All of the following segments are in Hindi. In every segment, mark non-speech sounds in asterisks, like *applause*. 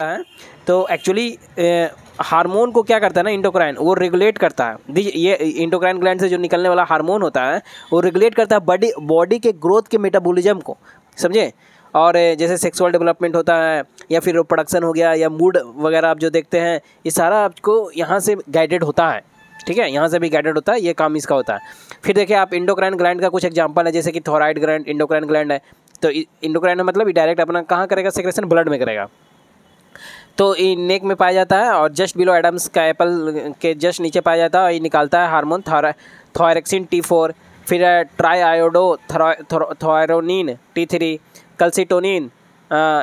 करता है तो एक्चुअली हार्मोन को क्या करता है ना इंडोक्राइन वो रेगुलेट करता है दीजिए ये इंडोक्राइन ग्लैंड से जो निकलने वाला हार्मोन होता है वो रेगुलेट करता है बॉडी बॉडी के ग्रोथ के मेटाबॉलिज्म को समझे और जैसे सेक्सुअल डेवलपमेंट होता है या फिर प्रोडक्शन हो गया या मूड वगैरह आप जो देखते हैं ये सारा आपको यहाँ से गाइडेड होता है ठीक है यहाँ से भी गाइडेड होता है ये काम इसका होता है फिर देखिए आप इंडोक्राइन ग्लैंड का कुछ एग्जाम्पल है जैसे कि थोराइड ग्लैंड इंडोक्राइन ग्लैंड है तो इंडोक्राइन मतलब डायरेक्ट अपना कहाँ करेगा सेक्रेशन ब्लड में करेगा तो ये नेक में पाया जाता है और जस्ट बिलो एडम्स का एप्पल के जस्ट नीचे पाया जाता है और ये निकालता है हार्मोन थॉयरेक्सिन टी फोर फिर triiodothyronine T three calcitonin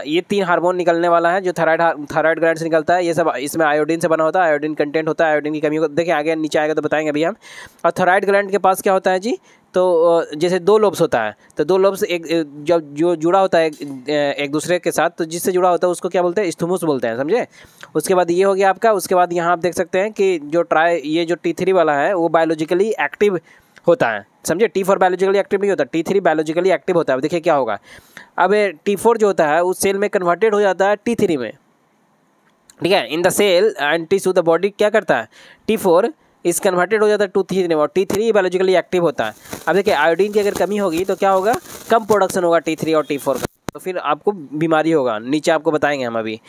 ये तीन हार्मोन निकलने वाला है जो थायराइड थायराइड ग्लैंड से निकलता है ये सब इसमें आयोडीन से बना होता है आयोडीन कंटेंट होता है आयोडीन की कमी को देखिए आगे नीचे आएगा तो बताएंगे अभी हम और थायराइड ग्लैंड के पास क्या होता है जी तो जैसे दो लोब्स होता है तो दो लोब्स एक जब जो जुड़ा होता है एक, एक दूसरे के साथ तो जिससे जुड़ा होता है उसको क्या बोलते हैं स्थमुस बोलते हैं समझे उसके बाद ये हो गया आपका उसके बाद यहाँ आप देख सकते हैं कि जो ट्राई ये जो टी थ्री वाला है वो बायोलॉजिकली एक्टिव होता है समझे टी फोर बायोलॉजिकली एक्टिव नहीं होता टी थ्री बायोलॉजिकली एक्टिव होता है अब देखिए क्या होगा अब टी फोर जो होता है उस सेल में कन्वर्टेड हो जाता है टी थ्री में ठीक है in the cell and tissue the body क्या करता है टी फोर इस कन्वर्टेड हो जाता है टू थ्री और टी थ्री बायोलॉजिकली एक्टिव होता है अब देखिए आयोडीन की अगर कमी होगी तो क्या होगा कम प्रोडक्शन होगा टी थ्री और टी फोर का तो फिर आपको बीमारी होगा नीचे आपको बताएंगे हम अभी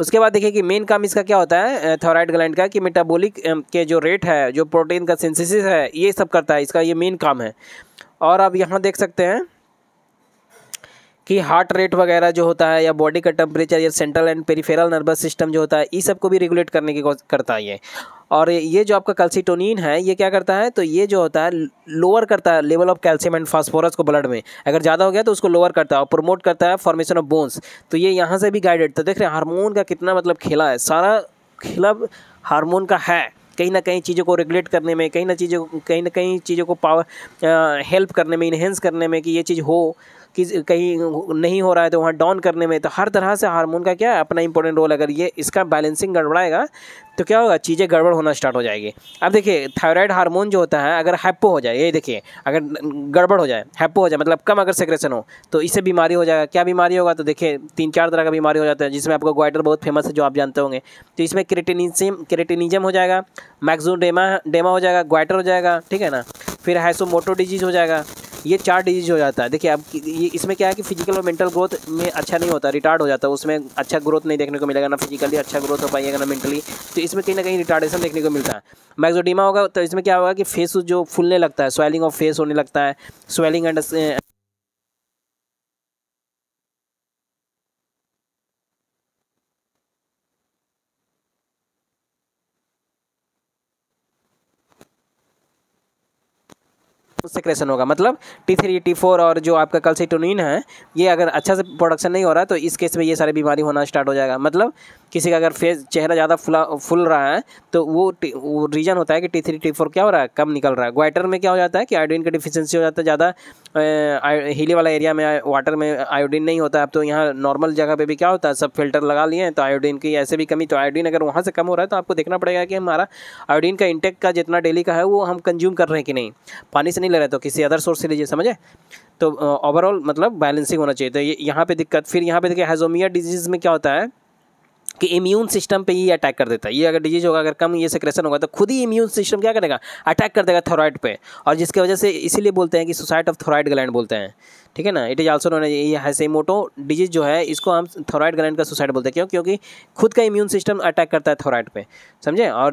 उसके बाद देखिए कि मेन काम इसका क्या होता है थायराइड ग्लैंड का कि मेटाबॉलिक के जो रेट है जो प्रोटीन का सिंथेसिस है ये सब करता है इसका ये मेन काम है और आप यहाँ देख सकते हैं कि हार्ट रेट वगैरह जो होता है या बॉडी का टेम्परेचर या central and peripheral nervous system जो होता है इस सब को भी रेगुलेट करने की करता है ये और ये जो आपका कैल्सिटोनिन है ये क्या करता है तो ये जो होता है लोअर करता है level of calcium and phosphorus को ब्लड में अगर ज़्यादा हो गया तो उसको लोअर करता है और प्रमोट करता है फॉर्मेशन ऑफ बोन्स तो ये यहाँ से भी गाइडेड तो देख रहे हैं हारमोन का कितना मतलब खेला है सारा खेला हारमोन का है कहीं ना कहीं चीज़ों को रेगुलेट करने में कहीं ना चीज़ों कहीं ना कहीं चीज़ों को पावर हेल्प करने में इन्हेंस करने में कि ये चीज़ हो कि कहीं नहीं हो रहा है तो वहाँ डाउन करने में तो हर तरह से हार्मोन का क्या अपना इंपॉर्टेंट रोल अगर ये इसका बैलेंसिंग गड़बड़ाएगा तो क्या होगा चीज़ें गड़बड़ होना स्टार्ट हो जाएगी अब देखिए थायराइड हार्मोन जो होता है अगर हैप्पो हो जाए ये देखिए अगर गड़बड़ हो जाए हैप्पो हो जाए मतलब कम अगर सेक्रेशन हो तो इससे बीमारी हो जाएगा क्या बीमारी होगा तो देखिए तीन चार तरह का बीमारी हो जाता है जिसमें आपको ग्वाइटर बहुत फेमस है जो आप जानते होंगे तो इसमें क्रिटिनिज्म क्रिटिनिज्म हो जाएगा मैगजो डेमा डेमा हो जाएगा ग्वाइटर हो जाएगा ठीक है ना फिर मोटो डिजीज़ हो जाएगा ये चार डिजीज हो जाता है देखिए अब ये इसमें क्या है कि फिजिकल और मेंटल ग्रोथ में अच्छा नहीं होता रिटार्ड हो जाता है उसमें अच्छा ग्रोथ नहीं देखने को मिलेगा ना फिजिकली अच्छा ग्रोथ हो पाएगा ना मेंटली तो इसमें कहीं ना कहीं रिटार्डेशन देखने को मिलता है मैग्जोडीमा होगा तो इसमें क्या होगा कि फेस जो फूलने लगता है स्वेलिंग ऑफ फेस होने लगता है स्वेलिंग एंड सेक्रेशन होगा मतलब टी थ्री टी फोर और जो आपका कल्सिटोनिन है ये अगर अच्छा से प्रोडक्शन नहीं हो रहा है तो इस केस में ये सारी बीमारी होना स्टार्ट हो जाएगा मतलब किसी का अगर फेस चेहरा ज़्यादा फुला फुल रहा है तो वो, वो रीज़न होता है कि टी थ्री टी फोर क्या हो रहा है कम निकल रहा है ग्वाइटर में क्या हो जाता है कि आयोडीन का डिफिशेंसी हो जाता है ज़्यादा हिली वाला एरिया में वाटर में आयोडीन नहीं होता अब तो यहाँ नॉर्मल जगह पर भी क्या होता है सब फिल्टर लगा लिए हैं तो आयोडीन की ऐसे भी कमी तो आयोडीन अगर वहाँ से कम हो रहा है तो आपको देखना पड़ेगा कि हमारा आयोडीन का इंटेक का जितना डेली का है वो हम कंज्यूम कर रहे हैं कि नहीं पानी से नहीं ले रहे तो किसी अदर सोर्स से लीजिए समझे तो ओवरऑल मतलब बैलेंसिंग होना चाहिए तो ये यहाँ पे दिक्कत फिर यहाँ पे देखिए हेजोमिया डिजीज़ में क्या होता है कि इम्यून सिस्टम पे ही अटैक कर देता है ये अगर डिजीज होगा अगर कम ये सिक्रेशन होगा तो खुद ही इम्यून सिस्टम क्या करेगा अटैक कर देगा थोराइड पे और जिसके वजह से इसीलिए बोलते हैं कि सुसाइड ऑफ थोराइड ग्लैंड बोलते हैं ठीक है ना इट इज़ आल्सो नोन ये हैसेमोटो डिजीज जो है इसको हम थोराइड ग्लैंड का सुसाइड बोलते हैं क्यों क्योंकि खुद का इम्यून सिस्टम अटैक करता है थोराइड पे समझे और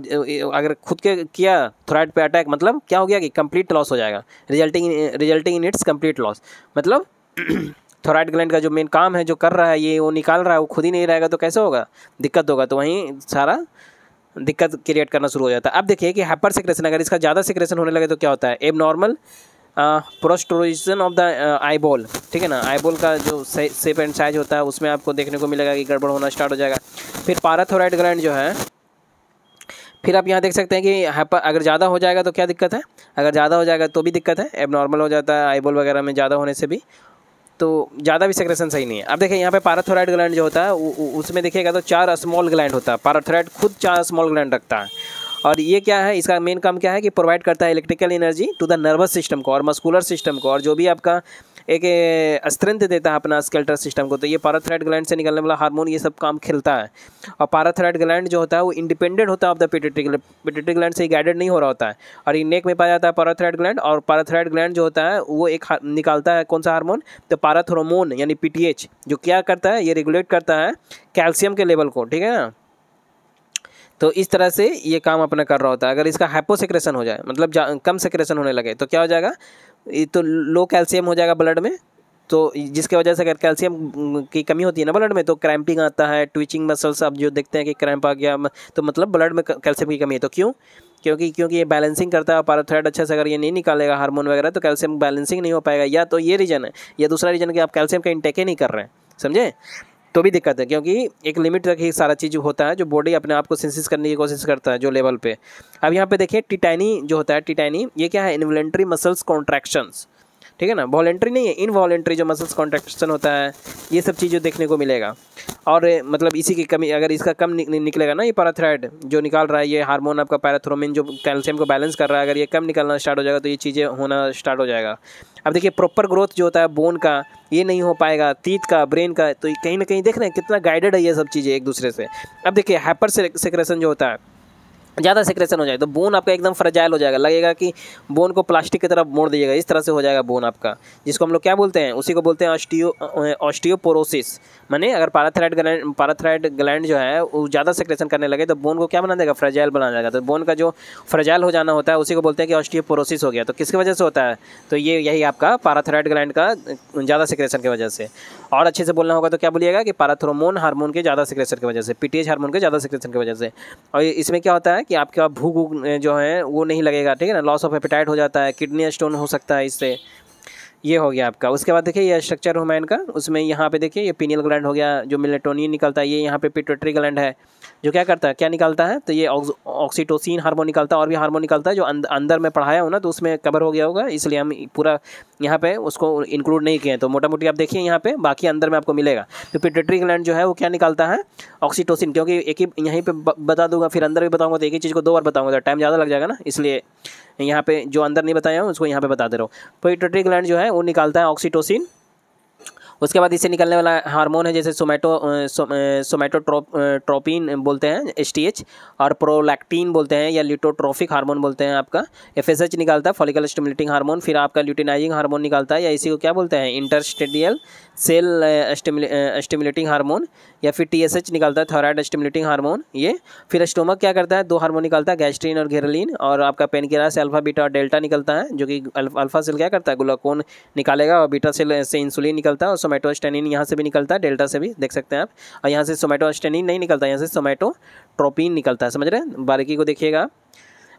अगर खुद के किया थोराइड पे अटैक मतलब क्या हो गया कि कंप्लीट लॉस हो जाएगा resulting resulting in its complete loss मतलब थोराइड ग्लैंड का जो मेन काम है जो कर रहा है ये वो निकाल रहा है वो खुद ही नहीं रहेगा तो कैसे होगा दिक्कत होगा तो वहीं सारा दिक्कत क्रिएट करना शुरू हो जाता है अब देखिए कि हाइपर सिक्रेशन अगर इसका ज़्यादा सिक्रेशन होने लगे तो क्या होता है abnormal protrusion of the eyeball ठीक है ना आई बॉल का जो सेप एंड साइज होता है उसमें आपको देखने को मिलेगा कि गड़बड़ होना स्टार्ट हो जाएगा फिर पाराथोराइड ग्लैंड जो है फिर आप यहाँ देख सकते हैं कि हाइपर अगर ज़्यादा हो जाएगा तो क्या दिक्कत है अगर ज़्यादा हो जाएगा तो भी दिक्कत है एब नॉर्मल हो जाता है आई बॉल वगैरह में ज़्यादा होने से भी तो ज़्यादा भी सेक्रेशन सही नहीं है अब देखिए यहाँ पे पाराथोराइड ग्लैंड जो होता है उसमें देखिएगा तो चार स्मॉल ग्लैंड होता है पाराथोराइड खुद चार स्मॉल ग्लैंड रखता है और ये क्या है इसका मेन काम क्या है कि प्रोवाइड करता है electrical energy to the nervous system को और मस्कुलर सिस्टम को और जो भी आपका एक स्ट्रेंथ देता है अपना स्केल्टर सिस्टम को तो ये पाराथ्राइड ग्लैंड से निकलने वाला हार्मोन ये सब काम खेलता है और पाराथ्राइड ग्लैंड जो होता है वो इंडिपेंडेंट होता है of the pituitary pituitary gland से गाइडेड नहीं हो रहा होता है और ये नेक में पाया जाता है पाराथ्राइड ग्लैंड और पाराथ्राइड ग्लैंड जो होता है वो एक निकालता है कौन सा हारमोन तो पाराथ्रोमोन यानी पी जो क्या करता है ये रेगुलेट करता है कैल्शियम के लेवल को ठीक है ना तो इस तरह से ये काम अपना कर रहा होता है अगर इसका हाइपोसेक्रेशन हो जाए मतलब जा, कम सेक्रेशन होने लगे तो क्या हो जाएगा ये तो लो कैल्शियम हो जाएगा ब्लड में तो जिसके वजह से अगर कैल्शियम की कमी होती है ना ब्लड में तो क्रैम्पिंग आता है ट्विचिंग मसल्स आप जो देखते हैं कि क्रैम्प आ गया तो मतलब ब्लड में कैल्शियम की कमी है तो क्यों क्योंकि क्योंकि ये बैलेंसिंग करता है पाराथायड अच्छा से अगर ये नहीं निकालेगा हार्मोन वगैरह तो कैल्शियम बैलेंसिंग नहीं हो पाएगा या तो ये रीज़न है या दूसरा रीज़न कि आप कैल्शियम का इंटेक ही नहीं कर रहे हैं समझे तो भी दिक्कत है क्योंकि एक लिमिट तक ही सारा चीज़ होता है जो बॉडी अपने आप को सेंसिस करने की कोशिश करता है जो लेवल पे अब यहाँ पे देखिए टिटैनी जो होता है टिटैनी ये क्या है इन्वॉलेंट्री मसल्स कॉन्ट्रैक्शंस ठीक है ना वॉलेंट्री नहीं है इनवॉलेंट्री जो मसल्स कॉन्ट्रैक्शन होता है ये सब चीज़ जो देखने को मिलेगा और मतलब इसी की कमी अगर इसका कम निकलेगा ना ये पैराथ्राइड जो निकाल रहा है ये हार्मोन आपका पैराथ्रोमिन जो कैल्शियम को बैलेंस कर रहा है अगर ये कम निकलना स्टार्ट हो जाएगा तो ये चीज़ें होना स्टार्ट हो जाएगा अब देखिए प्रॉपर ग्रोथ जो होता है बोन का ये नहीं हो पाएगा तीत का ब्रेन का तो कहीं ना कहीं देख रहे हैं कितना गाइडेड है ये सब चीज़ें एक दूसरे से अब देखिए हाइपर सेक्रेशन जो होता है ज़्यादा सिक्रेशन हो जाए तो बोन आपका एकदम फ्रजाइल हो जाएगा लगेगा कि बोन को प्लास्टिक की तरफ मोड़ दीजिएगा इस तरह से हो जाएगा बोन आपका जिसको हम लोग क्या बोलते हैं उसी को बोलते हैं ऑस्टियो ऑस्टियोपोरोसिस माने अगर पाराथ्राइड ग्लैंड पाराथ्राइड ग्लैंड जो है वो ज़्यादा सिक्रेशन करने लगे तो बोन को क्या बना देगा फ्रजाइल बना देगा तो बोन का जो फ्रजाइल हो जाना होता है उसी को बोलते हैं कि ऑस्टियोपोरोसिस हो गया तो किसकी वजह से होता है तो ये यही आपका पाराथ्राइड ग्लैंड का ज़्यादा सिक्रेशन की वजह से और अच्छे से बोलना होगा तो क्या बोलिएगा कि पाराथ्रोमोन हार्मोन के ज़्यादा सिक्रेशन की वजह से पीटीएच हार्मोन के ज़्यादा सिक्रेशन की वजह से और इसमें क्या होता है है कि आपके भूख जो है वो नहीं लगेगा ठीक है ना लॉस ऑफ एपेटाइट हो जाता है किडनी स्टोन हो सकता है इससे ये हो गया आपका उसके बाद देखिए ये स्ट्रक्चर हुमाइन का उसमें यहाँ पे देखिए ये पीनियल ग्लैंड हो गया जो मिलेटोनिन निकलता है ये यहाँ पे पिटोट्री ग्लैंड है जो क्या करता है क्या निकलता है तो ये ऑक्सीटोसिन हार्मोन निकलता है और भी हार्मोन निकलता है जो अंदर में पढ़ाया हो ना तो उसमें कवर हो गया होगा इसलिए हम पूरा यहाँ पे उसको इंक्लूड नहीं किए तो मोटा मोटी आप देखिए यहाँ पे बाकी अंदर में आपको मिलेगा तो पिटोट्री ग्लैंड जो है वो क्या निकालता है ऑक्सीटोसिन क्योंकि एक ही यहीं पर बता दूंगा फिर अंदर भी बताऊँगा तो एक ही चीज़ को दो बार बताऊँगा तो टाइम ज़्यादा लग जाएगा ना इसलिए यहाँ पे जो अंदर नहीं बताया हूँ उसको यहाँ पे बता दे रहा हूँ पोइटोट्री ग्लैंड जो है वो निकालता है ऑक्सीटोसिन उसके बाद इससे निकलने वाला हार्मोन है जैसे सोमेटो सोमेटो सोमेटोट्रोपिन ट्रोप, बोलते हैं एच और प्रोलैक्टीन बोलते हैं या ल्यूटोट्रोफिक हार्मोन बोलते हैं आपका एफ निकालता है फॉलिकल स्टिमुलेटिंग हार्मोन फिर आपका ल्यूटिनाइजिंग हार्मोन निकालता है या इसी को क्या बोलते हैं इंटरस्टेडियल सेल स्टिमुलेटिंग हार्मोन या फिर टीएसएच निकलता है थायराइड स्टिमुलेटिंग हार्मोन ये फिर स्टोमक क्या करता है दो हार्मोन निकलता है गैस्ट्रीन और घेरलिन और आपका पेनकिरा से अल्फा बीटा और डेल्टा निकलता है जो कि अल्फा सेल क्या करता है ग्लोकोन निकालेगा और बीटा सेल से इंसुलिन निकलता है और सोमेटोस्टेनिन यहाँ से भी निकलता है डेल्टा से भी देख सकते हैं आप और यहाँ से सोमेटोस्टेनिन नहीं निकलता यहाँ से सोमेटोट्रोपिन निकलता है समझ रहे हैं बारीकी को देखिएगा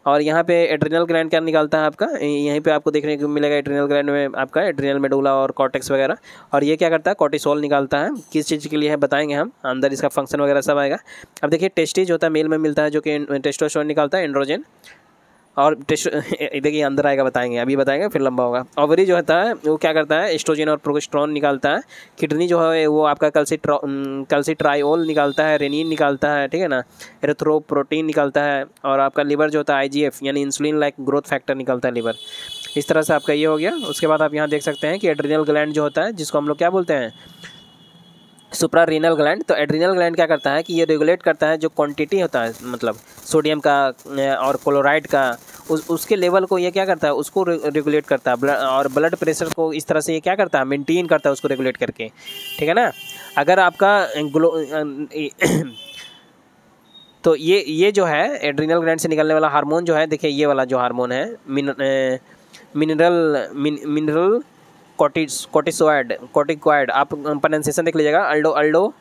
और यहाँ पे एड्रिनल ग्रैंड क्या निकालता है आपका यहीं पे आपको देखने को मिलेगा एड्रिनल ग्रैंड में आपका एड्रिनल मेडुला और कॉटेक्स वगैरह और ये क्या करता है कॉटिसोल निकालता है किस चीज़ के लिए है बताएंगे हम अंदर इसका फंक्शन वगैरह सब आएगा अब देखिए टेस्टीज होता है मेल में मिलता है जो कि टेस्टोस्टेरोन निकालता है एंड्रोजन और टेस्ट *laughs* देखिए अंदर आएगा बताएंगे अभी बताएंगे फिर लंबा होगा ओवरी जो होता है वो क्या करता है एस्ट्रोजन और प्रोगेस्ट्रॉन निकालता है किडनी जो है वो आपका कल्सीट्रो ट्राइओल निकालता है रेनिन निकालता है ठीक है ना एरेथ्रो प्रोटीन निकालता है और आपका लीवर जो होता है आई यानी इंसुलिन लाइक ग्रोथ फैक्टर निकालता है लीवर इस तरह से आपका ये हो गया उसके बाद आप यहाँ देख सकते हैं कि एड्रीनल ग्लैंड जो होता है जिसको हम लोग क्या बोलते हैं सुप्रा रीनल ग्लैंड तो एड्रीनल ग्लैंड क्या करता है कि ये रेगुलेट करता है जो क्वांटिटी होता है मतलब सोडियम का और क्लोराइड का उस उसके लेवल को ये क्या करता है उसको रेगुलेट करता है और ब्लड प्रेशर को इस तरह से ये क्या करता है मेंटेन करता है उसको रेगुलेट करके ठीक है ना अगर आपका ग्लो *clears throat* तो ये ये जो है एड्रीनल ग्लैंड से निकलने वाला हारमोन जो है देखिए ये वाला जो हारमोन है मिन, ए, मिनरल मिन, मिनरल कॉटिस कॉटिसोइड कॉटिकॉइड आप प्रोनाउंसिएशन देख लीजिएगा अल्डो अल्डो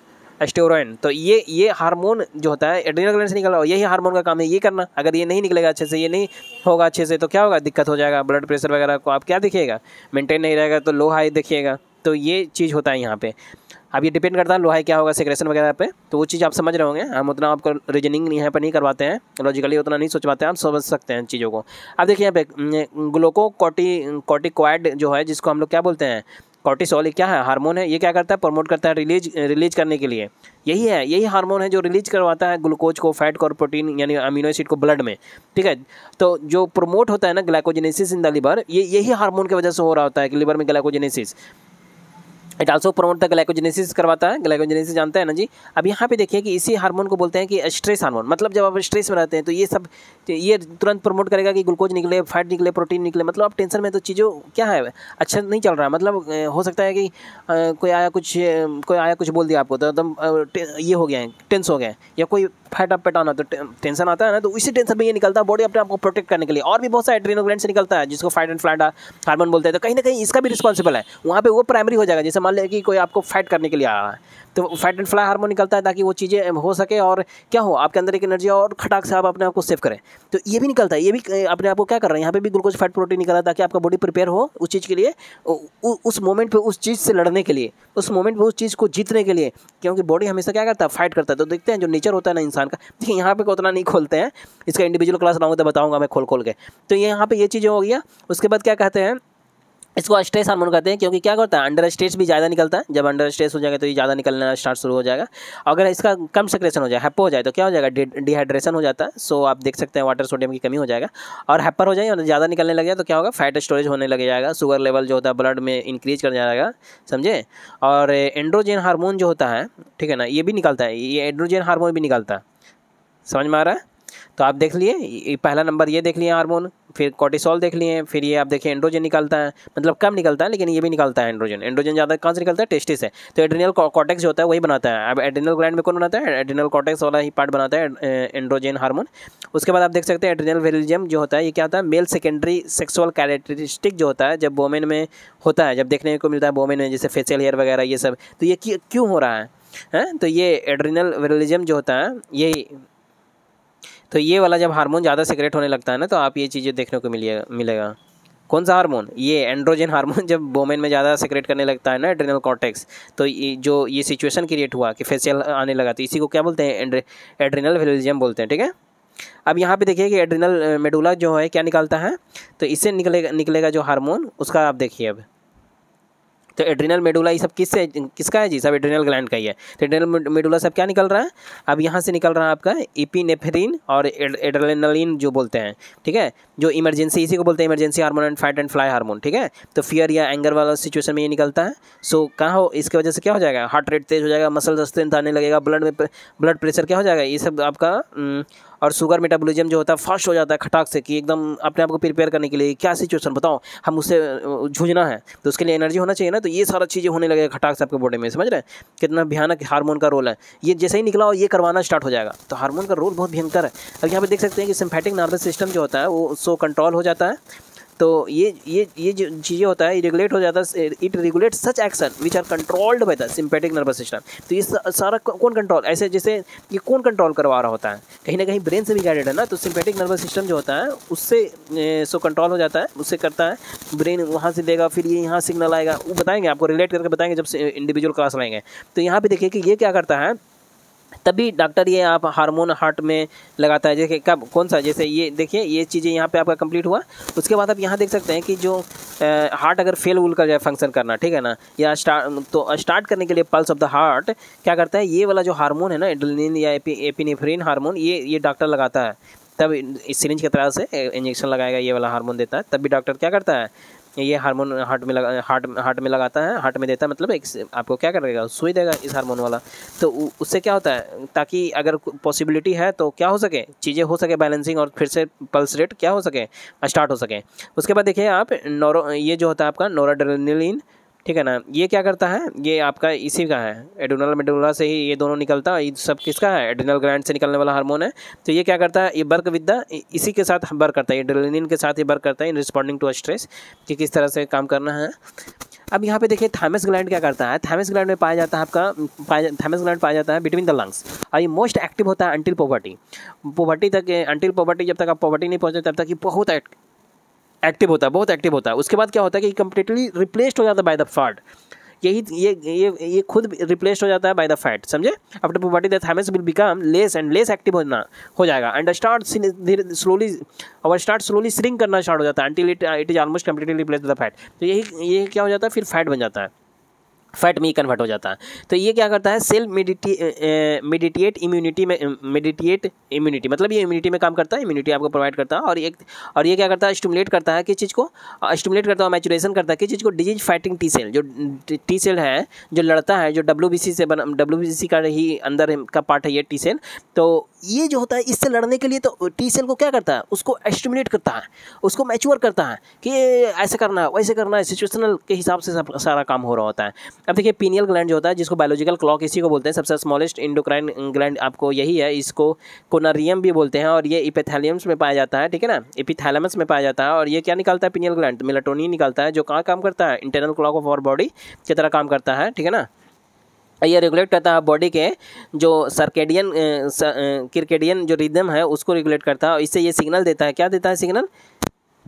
एस्टेरोइन तो ये ये हार्मोन जो होता है एड्रिनल ग्लैंड से निकल रहा यही हार्मोन का काम है ये करना अगर ये नहीं निकलेगा अच्छे से ये नहीं होगा अच्छे से तो क्या होगा दिक्कत हो जाएगा ब्लड प्रेशर वगैरह को आप क्या दिखिएगा मेंटेन नहीं रहेगा तो लो हाई दिखिएगा तो ये चीज़ होता है यहाँ पे अब ये डिपेंड करता है लोहाई क्या होगा सेग्रेशन वगैरह पे तो वो चीज़ आप समझ रहे होंगे हम उतना आपको रीजनिंग यहाँ पर नहीं करवाते हैं लॉजिकली उतना नहीं सोच पाते हैं आप समझ सकते हैं चीज़ों को अब देखिए यहाँ पे ग्लोको कॉटी कॉटिक्वाइड जो है जिसको हम लोग क्या बोलते हैं कॉटिसोल क्या है हार्मोन है ये क्या करता है प्रमोट करता है रिलीज रिलीज करने के लिए यही है यही हार्मोन है जो रिलीज करवाता है ग्लूकोज को फैट को और प्रोटीन यानी अमीनो एसिड को ब्लड में ठीक है तो जो प्रमोट होता है ना ग्लाइकोजेनेसिस इन द लिवर ये यही हार्मोन की वजह से हो रहा होता है कि लिवर में glycogenesis it also promote the glycogenesis करवाता है ग्लाइकोजेनेसिस जानते हैं ना जी अब यहाँ पे देखिए कि इसी हार्मोन को बोलते हैं कि स्ट्रेस हार्मोन मतलब जब आप स्ट्रेस में रहते हैं तो ये सब ये तुरंत प्रमोट करेगा कि ग्लूकोज निकले फैट निकले प्रोटीन निकले मतलब आप टेंशन में तो चीज़ों क्या है अच्छा नहीं चल रहा है मतलब हो सकता है कि कोई आया कुछ कोई आया कुछ बोल दिया आपको तो एकदम ये हो गया है टेंस हो गया है या कोई फैट आप पेटाना तो टेंशन आता है ना तो इसी टेंशन में ये निकलता है बॉडी अपने आपको प्रोटेक्ट करने के लिए और भी बहुत सारे एड्रीनोग्रेंट से निकलता है जिसको फाइट एंड फ्लैट हार्मोन बोलते हैं तो कहीं ना कहीं इसका भी रिस्पॉन्सिबल है वहाँ पर वो प्राइमरी हो जाएगा जैसे मान लिया कि कोई आपको फाइट करने के लिए आ रहा है तो फाइट एंड फ्लाई हार्मोन निकलता है ताकि वो चीज़ें हो सके और क्या हो आपके अंदर एक एनर्जी और खटाक से आप अपने आप को सेव करें तो ये भी निकलता है ये भी अपने आप को क्या कर रहे हैं यहाँ पे भी ग्लूकोज फैट प्रोटीन है ताकि आपका बॉडी प्रिपेयर हो उस चीज़ के लिए उस मोमेंट पर उस चीज़ से लड़ने के लिए उस मोमेंट पर उस चीज़ को जीतने के लिए क्योंकि बॉडी हमेशा क्या करता है फाइट करता है तो देखते हैं जो नेचर होता है ना इंसान का *laughs* देखिए यहाँ पर उतना नहीं खोलते हैं इसका इंडिविजुअल क्लास लाऊंगा तो बताऊँगा मैं खोल खोल के तो ये यहाँ पर ये चीज़ें हो गया उसके बाद क्या कहते हैं इसको स्ट्रेस हार्मोन कहते हैं क्योंकि क्या करता है अंडर स्ट्रेस भी ज़्यादा निकलता है जब अंडर स्ट्रेस हो जाएगा तो ये ज़्यादा निकलना स्टार्ट शुरू हो जाएगा अगर इसका कम सेक्रेशन हो जाए हैप्पो हो जाए तो क्या हो जाएगा डिहाइड्रेशन हो जाता है सो आप देख सकते हैं वाटर सोडियम की कमी हो जाएगा और हैप्पर हो जाए और ज़्यादा निकलने लग जाए तो क्या होगा फैट स्टोरेज होने लग जाएगा शुगर लेवल जो होता है ब्लड में इंक्रीज कर जाएगा समझे और एंड्रोजन हारमोन जो होता है ठीक है ना ये भी निकलता है ये एंड्रोजन हारमोन भी निकलता है समझ में आ रहा है तो आप देख लिए पहला नंबर ये देख लिए हारमोन फिर कॉर्टिसोल देख लिए फिर ये आप देखिए एंड्रोजन निकलता है मतलब कम निकलता है लेकिन ये भी निकलता है एंड्रोजन एंड्रोजन ज़्यादा कहाँ से निकलता है टेस्टिस से तो एड्रीनल कॉटेक्स जो होता है वही बनाता है अब एड्रीनल ग्लैंड में कौन बनाता है एड्रीनल कॉटेक्स वाला ही पार्ट बनाता है एंड्रोजन हार्मोन उसके बाद आप देख सकते हैं एड्रीनल वेरिलिजम जो होता है ये क्या होता है मेल सेकेंडरी सेक्सुअल कैरेक्टरिस्टिक जो होता है जब वोमेन में होता है जब देखने को मिलता है वोमेन में जैसे फेशियल हेयर वगैरह ये सब तो ये क्यों हो रहा है हैं तो ये एड्रीनल वेरिलिजम जो होता है ये तो ये वाला जब हार्मोन ज़्यादा सिक्रेट होने लगता है ना तो आप ये चीज़ें देखने को मिलिएगा मिलेगा कौन सा हार्मोन ये एंड्रोजन हार्मोन *laughs* जब वोमेन में ज़्यादा सिक्रेट करने लगता है ना एड्रेनल कॉर्टेक्स तो ये जो ये सिचुएशन क्रिएट हुआ कि फेसियल आने लगा तो इसी को क्या बोलते हैं एड्रेनल वेलिज्म बोलते हैं ठीक है अब यहाँ पे देखिए कि एड्रिनल मेडुला जो है क्या निकालता है तो इससे निकले निकलेगा जो हार्मोन उसका आप देखिए अब तो एड्रिनल मेडुला ये सब किससे किसका है जी सब एड्रिनल ग्लैंड का ही है तो एड्रिनल मेडुला सब क्या निकल रहा है अब यहाँ से निकल रहा है आपका इपीनेफ्रिन और एड्रेनलिन जो बोलते हैं ठीक है जो इमरजेंसी इसी को बोलते हैं emergency hormone and fight and fly hormone ठीक है तो फियर या एंगर वाला सिचुएशन में ये निकलता है सो कहाँ हो इसकी वजह से क्या हो जाएगा हार्ट रेट तेज हो जाएगा मसल दस्ते आने लगेगा ब्लड में ब्लड प्रेशर क्या हो जाएगा ये सब आपका हम्म, और शुगर मेटाबॉलिज्म जो होता है फास्ट हो जाता है खटाक से कि एकदम अपने आप को प्रिपेयर करने के लिए क्या सिचुएशन बताओ हम उससे जूझना है तो उसके लिए एनर्जी होना चाहिए ना तो ये सारा चीज़ें होने लगेगा खटाक से आपके बॉडी में समझ रहे हैं कितना भयानक हार्मोन का रोल है ये जैसे ही निकला हो ये करवाना स्टार्ट हो जाएगा तो हार्मोन का रोल बहुत भयंकर है अब यहाँ पर देख सकते हैं कि सिम्फेटिक नर्वस सिस्टम जो होता है वो उसको कंट्रोल हो जाता है तो ये ये ये जो चीज़ें होता है रेगुलेट हो जाता है it regulate such action which are controlled by the sympathetic nervous system तो ये सारा कौन कंट्रोल ऐसे जैसे ये कौन कंट्रोल करवा रहा होता है कहीं ना कहीं ब्रेन से भी गाइडेड है ना तो सिंपेटिक नर्वस सिस्टम जो होता है उससे सो कंट्रोल हो जाता है उससे करता है ब्रेन वहाँ से देगा फिर ये यहाँ सिग्नल आएगा वो बताएंगे आपको रिलेट करके बताएंगे जब इंडिविजुअल क्लास लाएंगे तो यहाँ पर देखिए कि ये क्या करता है तभी डॉक्टर ये आप हार्मोन हार्ट में लगाता है जैसे कब कौन सा जैसे ये देखिए ये चीज़ें यहाँ पे आपका कंप्लीट हुआ उसके बाद आप यहाँ देख सकते हैं कि जो आ, हार्ट अगर फेल वुल कर जाए फंक्शन करना ठीक है ना या स्टार्ट तो स्टार्ट करने के लिए पल्स ऑफ द हार्ट क्या करता है ये वाला जो हारमोन है ना एडलिन या एपी हारमोन ये ये डॉक्टर लगाता है तब इस सीरेंज के तरह से इंजेक्शन लगाएगा ये वाला हार्मोन देता है तब भी डॉक्टर क्या करता है ये हार्मोन हार्ट में लगा हार्ट हार्ट में लगाता है हार्ट में देता है मतलब एक आपको क्या करेगा सुई देगा इस हार्मोन वाला तो उससे क्या होता है ताकि अगर पॉसिबिलिटी है तो क्या हो सके चीज़ें हो सके बैलेंसिंग और फिर से पल्स रेट क्या हो सके स्टार्ट हो सके उसके बाद देखिए आप नोरो ये जो होता है आपका नोराड्रेनिलिन ठीक है ना ये क्या करता है ये आपका इसी का है एडोनल मेडोला से ही ये दोनों निकलता है ये सब किसका है एडोनल ग्रैंड से निकलने वाला हार्मोन है तो ये क्या करता है ये वर्क विद द इसी के साथ वर्क करता है एडोलिन के साथ ये वर्क करता है इन रिस्पॉन्डिंग टू स्ट्रेस कि किस तरह से काम करना है अब यहाँ पे देखिए थैमस ग्लैंड क्या करता है थैमस ग्लैंड में पाया जाता है आपका थैमस ग्लैंड पाया जाता है बिटवीन द लंग्स और ये मोस्ट एक्टिव होता है अंटिल पॉवर्टी पॉवर्टी तक अंटिल पॉवर्टी जब तक आप पॉवर्टी नहीं पहुँचते तब तक ये बहुत एक्टिव होता है बहुत एक्टिव होता है उसके बाद क्या होता है कि कम्प्लीटली रिप्लेस्ड हो जाता है बाय द फैट यही ये ये ये खुद रिप्लेस्ड हो जाता है बाय द फैट समझे after puberty the will become less and less active होना हो जाएगा एंड स्टार्ट धीरे स्लोली और स्टार्ट स्लोली स्रिंग करना स्टार्ट हो जाता है until it it is almost completely replace the fat तो यही ये क्या हो जाता है फिर फैट बन जाता है फैट में ही कन्वर्ट हो जाता है तो ये क्या करता है सेल मेडिटी मेडिटेट इम्यूनिटी में मेडिटेट इम्यूनिटी मतलब ये इम्यूनिटी में काम करता है इम्यूनिटी आपको प्रोवाइड करता है और एक और ये क्या करता है स्टमुलेट करता है किस चीज़ को स्टमुलेट करता है मैचुरेशन करता है किस चीज़ को डिजीज फाइटिंग टी सेल जो टी सेल है जो लड़ता है जो डब्ल्यू से बना डब्ल्यू का ही अंदर का पार्ट है ये टी सेल तो ये जो होता है इससे लड़ने के लिए तो टी सेल को क्या करता है उसको एस्टिमुलेट करता है उसको मैच्योर करता है कि ऐसे करना है वैसे करना है सिचुएशनल के हिसाब से सब सारा काम हो रहा होता है अब देखिए पीनियल ग्लैंड जो होता है जिसको बायोलॉजिकल क्लॉक इसी को बोलते हैं सबसे स्मॉलेस्ट इंडोक्राइन ग्लैंड आपको यही है इसको कोनारियम भी बोलते हैं और ये इपेथैलियम्स में पाया जाता है ठीक है ना इपिथैलमस में पाया जाता है और ये क्या निकलता है पीनियल ग्लैंड मिलाटोनी निकलता है जो कहाँ काम करता है internal clock of our body की तरह काम करता है ठीक है ना ये रेगुलेट करता है बॉडी के जो सर्केडियन क्रिकेडियन जो रिदम है उसको रेगुलेट करता है और इससे ये सिग्नल देता है क्या देता है सिग्नल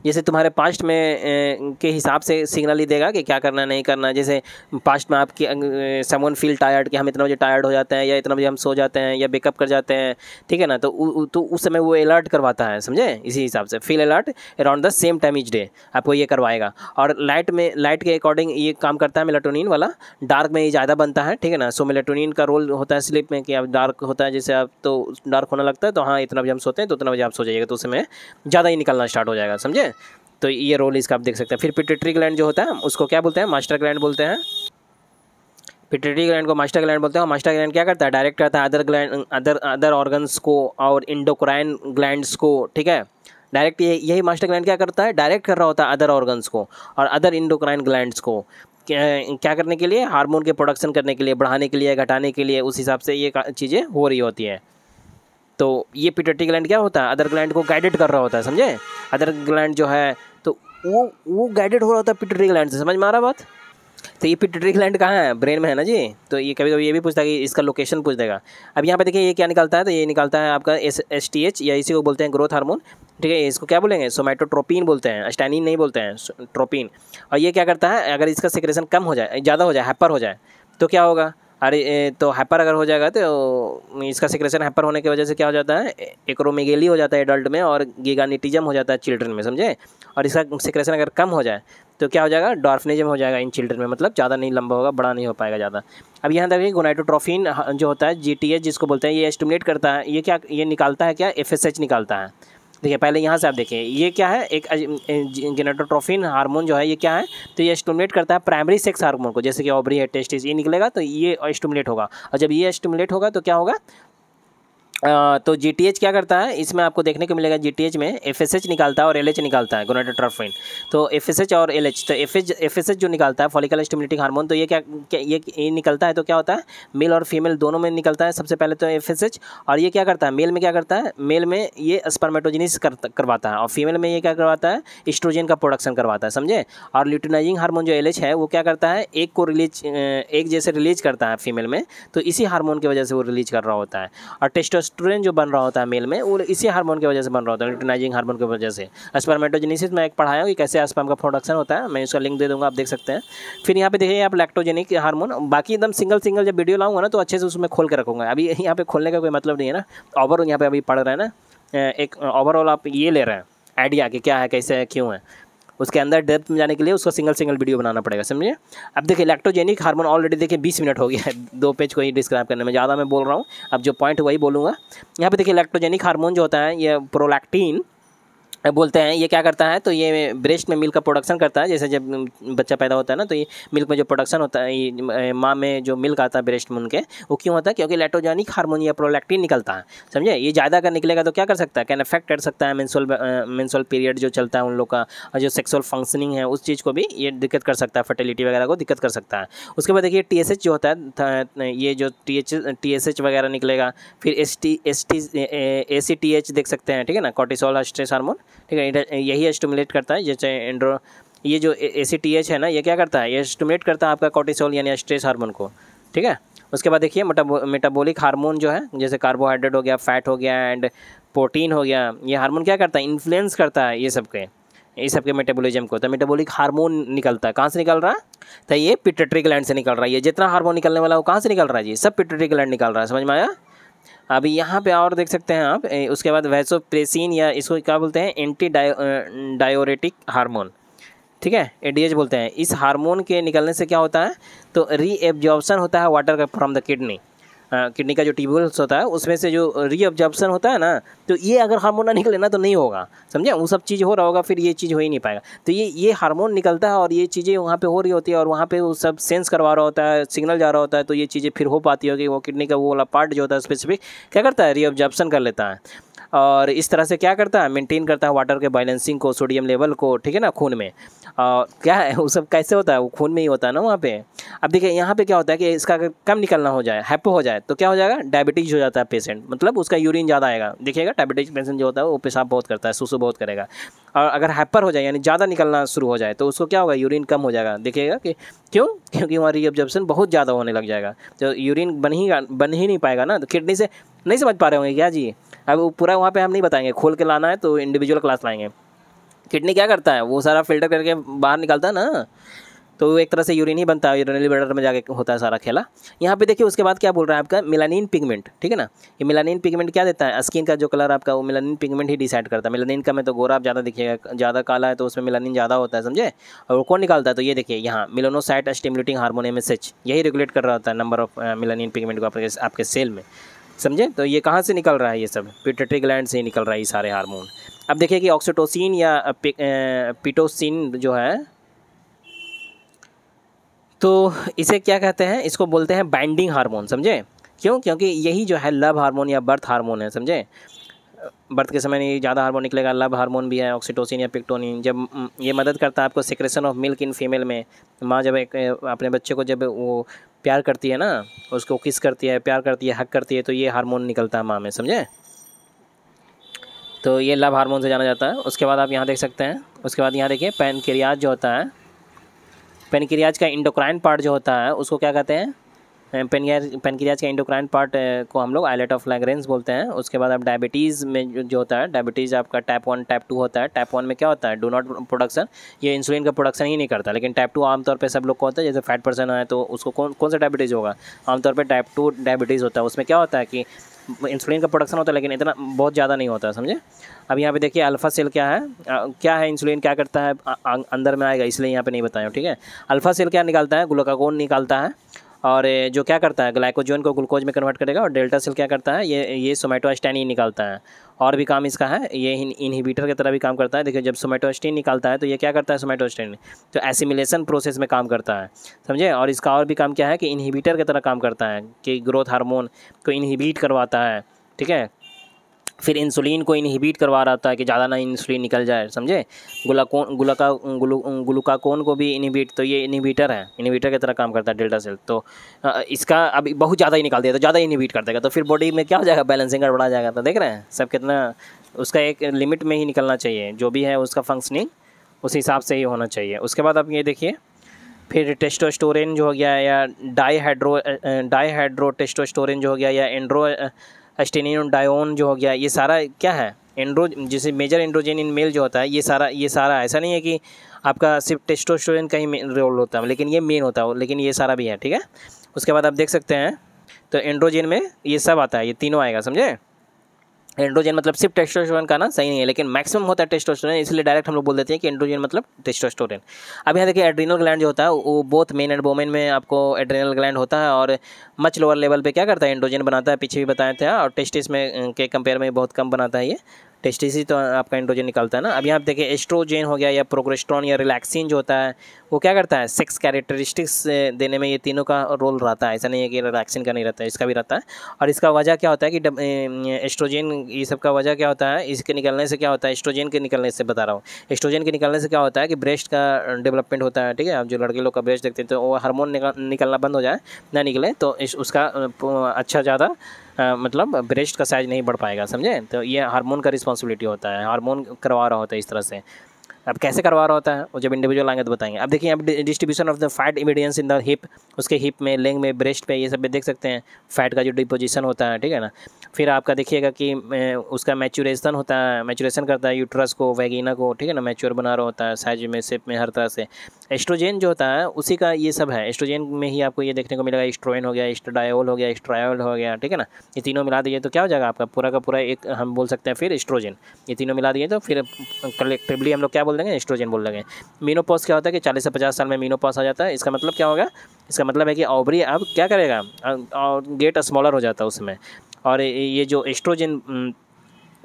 जैसे तुम्हारे पास्ट में के हिसाब से सिग्नल ही देगा कि क्या करना नहीं करना जैसे पास्ट में आपकी समवन फील टायर्ड कि हम इतना बजे टायर्ड हो जाते हैं या इतना बजे हम सो जाते हैं या बेकअप कर जाते हैं ठीक है ना तो उ, तो उस समय वो अलर्ट करवाता है समझे इसी हिसाब से feel alert around the same time each day आपको ये करवाएगा और लाइट में लाइट के अकॉर्डिंग ये काम करता है मेलाटोनिन वाला डार्क में ये ज़्यादा बनता है ठीक है ना सो मेलाटोनिन का रोल होता है स्लिप में कि आप डार्क होता है जैसे आप तो डार्क होने लगता है तो हाँ इतना बजे हम सोते हैं तो उतना बजे आप सो जाइएगा तो उस समय ज़्यादा ही निकलना स्टार्ट हो जाएगा समझे है तो ये रोल इसका आप देख सकते हैं फिर पिटेट्री ग्लैंड जो होता है उसको क्या बोलते हैं मास्टर ग्लैंड बोलते हैं पिटेट्री ग्लैंड को मास्टर ग्लैंड बोलते हैं और मास्टर ग्लैंड क्या करता है डायरेक्ट करता है other gland other other organs को और इंडोक्राइन ग्लैंड को ठीक है डायरेक्ट ये यही मास्टर ग्लैंड क्या करता है डायरेक्ट कर रहा होता है अदर ऑर्गन्स को और अदर इंडोक्राइन ग्लैंड को क्या करने के लिए हार्मोन के प्रोडक्शन करने के लिए बढ़ाने के लिए घटाने के लिए उस हिसाब से ये चीज़ें हो रही होती है तो ये पिटोटी ग्लैंड क्या होता है अदर ग्लैंड को गाइडेड कर रहा होता है समझे अदर ग्लैंड जो है तो वो वो गाइडेड हो रहा होता है पिटोटी ग्लैंड से समझ में आ रहा बात तो ये पिटरी ग्लैंड कहाँ है ब्रेन में है ना जी तो ये कभी कभी ये भी पूछता है कि इसका लोकेशन पूछ देगा अब यहाँ पे देखिए ये क्या निकलता है तो ये निकलता है आपका एस एस टी एच या इसी को बोलते हैं ग्रोथ हार्मोन ठीक है इसको क्या बोलेंगे सोमैटोट्रोपिन बोलते हैं स्टैनिन नहीं बोलते हैं ट्रोपिन और ये क्या करता है अगर इसका सिक्रेशन कम हो जाए ज़्यादा हो जाए हैपर हो जाए तो क्या होगा अरे तो हाइपर अगर हो जाएगा तो इसका सिक्रेशन हाइपर होने की वजह से क्या हो जाता है एकरोमिगेली हो जाता है एडल्ट में और गिगानिटिजम हो जाता है चिल्ड्रन में समझे और इसका सिक्रेशन अगर कम हो जाए तो क्या हो जाएगा डॉर्फनिजम हो जाएगा इन चिल्ड्रन में मतलब ज़्यादा नहीं लंबा होगा बड़ा नहीं हो पाएगा ज़्यादा अब यहाँ देखिए गोनाइटोट्रोफिन हाँ, जो होता है जी जिसको बोलते हैं ये एस्टिमेट करता है ये क्या ये निकालता है क्या एफ निकालता है देखिए पहले यहाँ से आप देखिए ये क्या है एक जेनेटोट्रोफिन हार्मोन जो है ये क्या है तो ये स्टमुलेट करता है प्राइमरी सेक्स हार्मोन को जैसे कि ऑबरी है टेस्टिस ये निकलेगा तो ये स्टमुलेट होगा और जब ये स्टमुलेट होगा तो क्या होगा तो जी क्या करता है इसमें आपको देखने को मिलेगा जी में एफ निकालता है और एल निकालता है गोनाडोट्राफिन तो एफ और एल तो एफ एफ जो निकालता है फॉलिकल स्टिमुलेटिंग हार्मोन तो ये क्या, ये, ये निकलता है तो क्या होता है मेल और फीमेल दोनों में निकलता है सबसे पहले तो एफ और ये क्या करता है मेल में क्या करता है मेल में ये स्पर्मेटोजिनिस करवाता है और फीमेल में ये क्या करवाता है स्ट्रोजन का प्रोडक्शन करवाता है समझे और ल्यूटिनाइजिंग हार्मोन जो एल है वो क्या करता है एक को रिलीज एक जैसे रिलीज करता है फीमेल में तो इसी हार्मोन की वजह से वो रिलीज कर रहा होता है और टेस्टोस्ट एस्ट्रोजन जो बन रहा होता है मेल में वो इसी हार्मोन की वजह से बन रहा होता है लिटोनाइजिंग हार्मोन की वजह से स्पर्मेटोजेनिसिस मैं एक पढ़ाया हूँ कि कैसे स्पर्म का प्रोडक्शन होता है मैं इसका लिंक दे दूँगा आप देख सकते हैं फिर यहाँ पे देखिए आप लैक्टोजेनिक हार्मोन बाकी एकदम सिंगल सिंगल जब वीडियो लाऊंगा ना तो अच्छे से उसमें खोल के रखूँगा अभी यहाँ पे खोलने का कोई मतलब नहीं है ना ओवरऑल यहाँ पे अभी पढ़ रहे हैं ना एक ओवरऑल आप ये ले रहे हैं आइडिया कि क्या है कैसे है क्यों है उसके अंदर डेप्थ में जाने के लिए उसका सिंगल सिंगल वीडियो बनाना पड़ेगा समझे अब देखिए इलेक्ट्रोजेनिक हार्मोन ऑलरेडी देखिए बीस मिनट हो गया है दो पेज को ही डिस्क्राइब करने में ज़्यादा मैं बोल रहा हूँ अब जो पॉइंट वही बोलूँगा यहाँ पर देखिए इलेक्ट्रोजेनिक हार्मोन जो होता है ये प्रोलैक्टीन बोलते हैं ये क्या करता है तो ये ब्रेस्ट में मिल्क का प्रोडक्शन करता है जैसे जब बच्चा पैदा होता है ना तो ये मिल्क में जो प्रोडक्शन होता है माँ में जो मिल्क आता है ब्रेस्ट में उनके वो क्यों होता है क्योंकि लेटोजेनिक हार्मोन या प्रोलैक्टिन निकलता है समझे ये ज़्यादा अगर निकलेगा तो क्या कर सकता है कैन अफेक्ट कर सकता है मेंसुअल मेंसुअल पीरियड जो चलता है उन लोग का जो सेक्सुअल फंक्शनिंग है उस चीज़ को भी ये दिक्कत कर सकता है फर्टिलिटी वगैरह को दिक्कत कर सकता है उसके बाद देखिए टी जो होता है ये जो टी एच वगैरह निकलेगा फिर S T S T A C T H देख सकते हैं ठीक है ना कॉटिसोल स्ट्रेस हारमोन ठीक है यही स्टमुलेट करता है जैसे एंड्रो ये जो ए सी टी एच है ना ये क्या करता है ये स्टमुलेट करता है आपका कॉटिसोल यानी स्ट्रेस हार्मोन को ठीक है उसके बाद देखिए मेटाबोलिक हार्मोन जो है जैसे कार्बोहाइड्रेट हो गया फैट हो गया एंड प्रोटीन हो गया ये हार्मोन क्या करता है इन्फ्लुएंस करता है ये सब के ये सबके मेटाबोलिज्म को तो मेटाबोलिक हार्मोन निकलता है कहाँ से निकल रहा है तो ये पिटेटरी ग्लैंड से निकल रहा है ये जितना हार्मोन निकलने वाला हो वो कहाँ से निकल रहा है जी सब पिटेटरी ग्लैंड निकल रहा है समझ में आया अभी यहाँ पे और देख सकते हैं आप उसके बाद वैसोप्रेसिन या इसको क्या बोलते हैं एंटी डायोरेटिक हार्मोन ठीक है एडीएच बोलते हैं इस हार्मोन के निकलने से क्या होता है तो रीएब्जॉर्बन होता है वाटर का फ्रॉम द किडनी किडनी का जो ट्यूबल्स होता है उसमें से जो रीअब्जॉर्प्शन होता है ना तो ये अगर हार्मोन ना निकले ना तो नहीं होगा समझे वो सब चीज़ हो रहा होगा फिर ये चीज़ हो ही नहीं पाएगा तो ये ये हार्मोन निकलता है और ये चीज़ें वहाँ पर हो रही होती है और वहाँ पर वो सब सेंस करवा रहा होता है सिग्नल जा रहा होता है तो ये चीज़ें फिर हो पाती होगी वो किडनी का वो वाला पार्ट जो होता है स्पेसिफिक क्या करता है रीअब्जॉर्प्शन कर लेता है और इस तरह से क्या करता है मेंटेन करता है वाटर के बैलेंसिंग को सोडियम लेवल को ठीक है ना खून में और क्या है वो सब कैसे होता है वो खून में ही होता है ना वहाँ पे अब देखिए यहाँ पे क्या होता है कि इसका कम निकलना हो जाए हैप्पो हो जाए तो क्या हो जाएगा डायबिटीज हो जाता है पेशेंट मतलब उसका यूरिन ज़्यादा आएगा देखिएगा डायबिटीज पेशेंट जो होता है वो पेशाब बहुत करता है सुसु बहुत करेगा और अगर हैप्पर हो जाए यानी ज़्यादा निकलना शुरू हो जाए तो उसको क्या होगा यूरिन कम हो जाएगा देखिएगा कि क्यों क्योंकि वहाँ रीऑब्जॉर्प्शन बहुत ज़्यादा होने लग जाएगा तो यूरिन बन ही बन ही नहीं पाएगा ना तो किडनी से नहीं समझ पा रहे होंगे क्या जी अब पूरा वहाँ पे हम नहीं बताएंगे खोल के लाना है तो इंडिविजुअल क्लास लाएंगे किडनी क्या करता है वो सारा फिल्टर करके बाहर निकालता है ना तो एक तरह से यूरिन ही बनता है यूरिन लिबरेटर में जाके होता है सारा खेला यहाँ पे देखिए उसके बाद क्या बोल रहा है आपका मिलानिन पिगमेंट ठीक है ना ये मिलानिन पिगमेंट क्या देता है स्किन का जो कलर आपका वो मिलानिन पिगमेंट ही डिसाइड करता है मिलानिन का में तो गोरा आप ज़्यादा दिखिएगा ज़्यादा काला है तो उसमें मिलानिन ज़्यादा होता है समझे और कौन निकालता है तो ये देखिए यहाँ मिलोनोसाइट स्टिमुलेटिंग हारमोनियम सेच यही रेगुलेट कर रहा होता है नंबर ऑफ मिलानिन पिगमेंट को आपके आपके सेल में समझे तो ये कहाँ से निकल रहा है ये सब पिटरी ग्लैंड से ही निकल रहा है ये सारे हार्मोन अब देखिए कि ऑक्सीटोसिन या पिटोसिन जो है तो इसे क्या कहते हैं इसको बोलते हैं बाइंडिंग हार्मोन समझे क्यों क्योंकि यही जो है लव हार्मोन या बर्थ हार्मोन है समझे बर्थ के समय नहीं ज़्यादा हार्मोन निकलेगा लव हार्मोन भी है ऑक्सीटोसिन या पिक्टोनिन जब ये मदद करता है आपको secretion of milk in female में माँ जब एक अपने बच्चे को जब वो प्यार करती है ना उसको किस करती है प्यार करती है हक करती है तो ये हार्मोन निकलता है माँ में समझे तो ये लव हार्मोन से जाना जाता है उसके बाद आप यहाँ देख सकते हैं उसके बाद यहाँ देखिए पेनक्रियाज जो होता है पेनक्रियाज का इंडोक्राइन पार्ट जो होता है उसको क्या कहते हैं पेनक्रियाज के इंडोक्राइन पार्ट को हम लोग आइलेट ऑफ लैग्रेंस बोलते हैं उसके बाद आप डायबिटीज़ में जो होता है डायबिटीज़ आपका टाइप वन टाइप टू होता है टाइप वन में क्या होता है डो नॉट प्रोडक्शन ये इंसुलिन का प्रोडक्शन ही नहीं करता लेकिन टाइप टू आमतौर पर सब लोग को होता है जैसे फैट पर्सन है तो उसको कौन कौन सा डायबिटीज़ होगा आमतौर पर टाइप टू डायबिटीज़ होता है उसमें क्या होता है कि इंसुलिन का प्रोडक्शन होता है लेकिन इतना बहुत ज़्यादा नहीं होता है समझे अब यहाँ पे देखिए अल्फ़ा सेल क्या है आ, क्या है इंसुलिन क्या करता है आ, अंदर में आएगा इसलिए यहाँ पे नहीं बताया ठीक है अल्फ़ा सेल क्या निकालता है ग्लूकागोन निकालता है और जो क्या करता है ग्लाइकोजोन को ग्लूकोज में कन्वर्ट करेगा और डेल्टा सेल क्या करता है ये ये सोमेटोस्टैन ही निकालता है और भी काम इसका है ये इनहिबिटर की तरह भी काम करता है देखिए जब सोमेटोस्टीन निकालता है तो ये क्या करता है सोमेटोस्टीन तो एसिमिलेशन प्रोसेस में काम करता है समझे और इसका और भी काम क्या है कि इनहिबिटर की तरह काम करता है कि ग्रोथ हारमोन को इनहिबिट करवाता है ठीक है फिर इंसुलिन को इनहिबिट करवा रहा था कि ज़्यादा ना इंसुलिन निकल जाए समझे गुलाकोन गुलाका ग्लूकाकोन को भी इनहिबिट तो ये इनहिबिटर है इनहिबिटर की तरह काम करता है डेल्टा सेल तो इसका अभी बहुत ज़्यादा ही निकाल दिया तो ज़्यादा इनहिबिट कर देगा तो फिर बॉडी में क्या हो जाएगा बैलेंसिंग बढ़ा जाएगा तो देख रहे हैं सब कितना उसका एक लिमिट में ही निकलना चाहिए जो भी है उसका फंक्शनिंग उस हिसाब से ही होना चाहिए उसके बाद आप ये देखिए फिर टेस्टोस्टोरेन जो हो गया या डाईहाइड्रो डाईहाइड्रो टेस्टोस्टोरेन जो हो गया या एंड्रो एस्टेनिन डायोन जो हो गया ये सारा क्या है एंड्रो जैसे मेजर एंड्रोजेन इन मेल जो होता है ये सारा ये सारा ऐसा नहीं है कि आपका सिर्फ टेस्टोस्टेरोन का ही रोल होता है लेकिन ये मेन होता है लेकिन ये सारा भी है ठीक है उसके बाद आप देख सकते हैं तो एंड्रोजेन में ये सब आता है ये तीनों आएगा समझे एंड्रोजन मतलब सिर्फ टेस्टोस्टेरोन का ना सही नहीं है लेकिन मैक्सिमम होता है टेस्टोस्टेरोन इसलिए डायरेक्ट हम लोग बोल देते हैं कि एंड्रोजन मतलब टेस्टोस्टेरोन अब यहाँ देखिए एड्रिनल ग्लैंड जो होता है वो बोथ मेन एंड वोमेन में आपको एड्रिनल ग्लैंड होता है और मच लोअर लेवल पे क्या करता है एंड्रोजन बनाता है पीछे भी बताए थे और टेस्टिस में के कंपेयर में बहुत कम बनाता है ये टेस्टिस तो आपका एंड्रोजन निकलता है ना अभी आप देखें एस्ट्रोजेन हो गया या प्रोग्रेस्ट्रॉन या रिलैक्सिन जो होता है वो क्या करता है सेक्स कैरेक्टरिस्टिक्स देने में ये तीनों का रोल रहता है ऐसा नहीं है कि रिलैक्सिन का नहीं रहता है इसका भी रहता है और इसका वजह क्या होता है कि एस्ट्रोजेन ये सब का वजह क्या होता है इसके निकलने से क्या होता है एस्ट्रोजेन के निकलने से बता रहा हूँ एस्ट्रोजेन के निकलने से क्या होता है कि ब्रेस्ट का डेवलपमेंट होता है ठीक है आप जो लड़के लोग का ब्रेस्ट देखते हैं तो वो हार्मोन निकलना बंद हो जाए ना निकले तो उसका अच्छा ज़्यादा आ, मतलब ब्रेस्ट का साइज़ नहीं बढ़ पाएगा समझे तो ये हार्मोन का रिस्पॉन्सिबिलिटी होता है हार्मोन करवा रहा होता है इस तरह से अब कैसे करवा रहा होता है वो जब इंडिविजुअल आएंगे तो बताएंगे अब देखिए अब डिस्ट्रीब्यूशन ऑफ द फैट इमीडियंस इन द हिप उसके हिप में लेंग में ब्रेस्ट पे ये सब देख सकते हैं फैट का जो डिपोजिशन होता है ठीक है ना फिर आपका देखिएगा कि उसका मैचुरेशन होता है मैचुरेशन करता है यूट्रस को वैगिना को ठीक है ना मैच्योर बना रहा होता है साइज में सेप में हर तरह से एस्ट्रोजेन जो होता है उसी का ये सब है एस्ट्रोजेन में ही आपको ये देखने को मिलेगा एस्ट्रोइन हो गया एस्ट्राडायोल हो गया एस्ट्रायोल हो गया ठीक है ना ये तीनों मिला दिए तो क्या हो जाएगा आपका पूरा का पूरा एक हम बोल सकते हैं फिर एस्ट्रोजन ये तीनों मिला दिए तो फिर कलेक्टिवली हम लोग क्या बोल बोल देंगे एस्ट्रोजन बोल देंगे मीनोपॉज क्या होता है कि चालीस से पचास साल में मीनोपॉज आ जाता है इसका मतलब क्या होगा इसका मतलब है कि ओवरी अब क्या करेगा गेट स्मॉलर हो जाता है उसमें और ये जो एस्ट्रोजन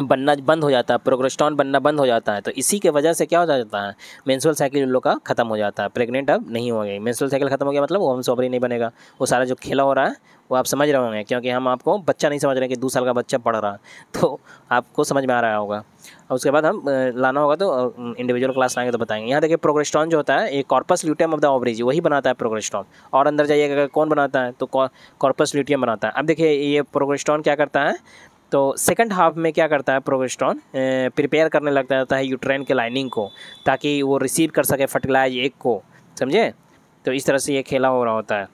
बनना बंद हो जाता है प्रोग्रेस्टॉन बनना बंद हो जाता है तो इसी के वजह से क्या हो जाता है मेंस्ट्रुअल साइकिल उन लोग का खत्म हो जाता है प्रेग्नेंट अब नहीं हो गई मेंस्ट्रुअल साइकिल खत्म हो गया मतलब वो हम सॉबरी नहीं बनेगा वो सारा जो खेला हो रहा है वो आप समझ रहे होंगे क्योंकि हम आपको बच्चा नहीं समझ रहे कि दो साल का बच्चा पढ़ रहा तो आपको समझ में आ रहा होगा और उसके बाद हम लाना होगा तो इंडिविजुअल क्लास लाएंगे तो बताएंगे यहाँ देखिए प्रोग्रेस्टॉन जो होता है ये corpus luteum of the ovaries वही बनाता है प्रोग्रेस्टॉन और अंदर जाइएगा कौन बनाता है तो कॉर्पस ल्यूटियम बनाता है अब देखिए ये प्रोग्रेस्टॉन क्या करता है तो सेकंड हाफ में क्या करता है प्रोगेस्ट्रॉन प्रिपेयर करने लग जाता है यूट्रेन के लाइनिंग को ताकि वो रिसीव कर सके फर्टिलाइज एक को समझे तो इस तरह से ये खेला हो रहा होता है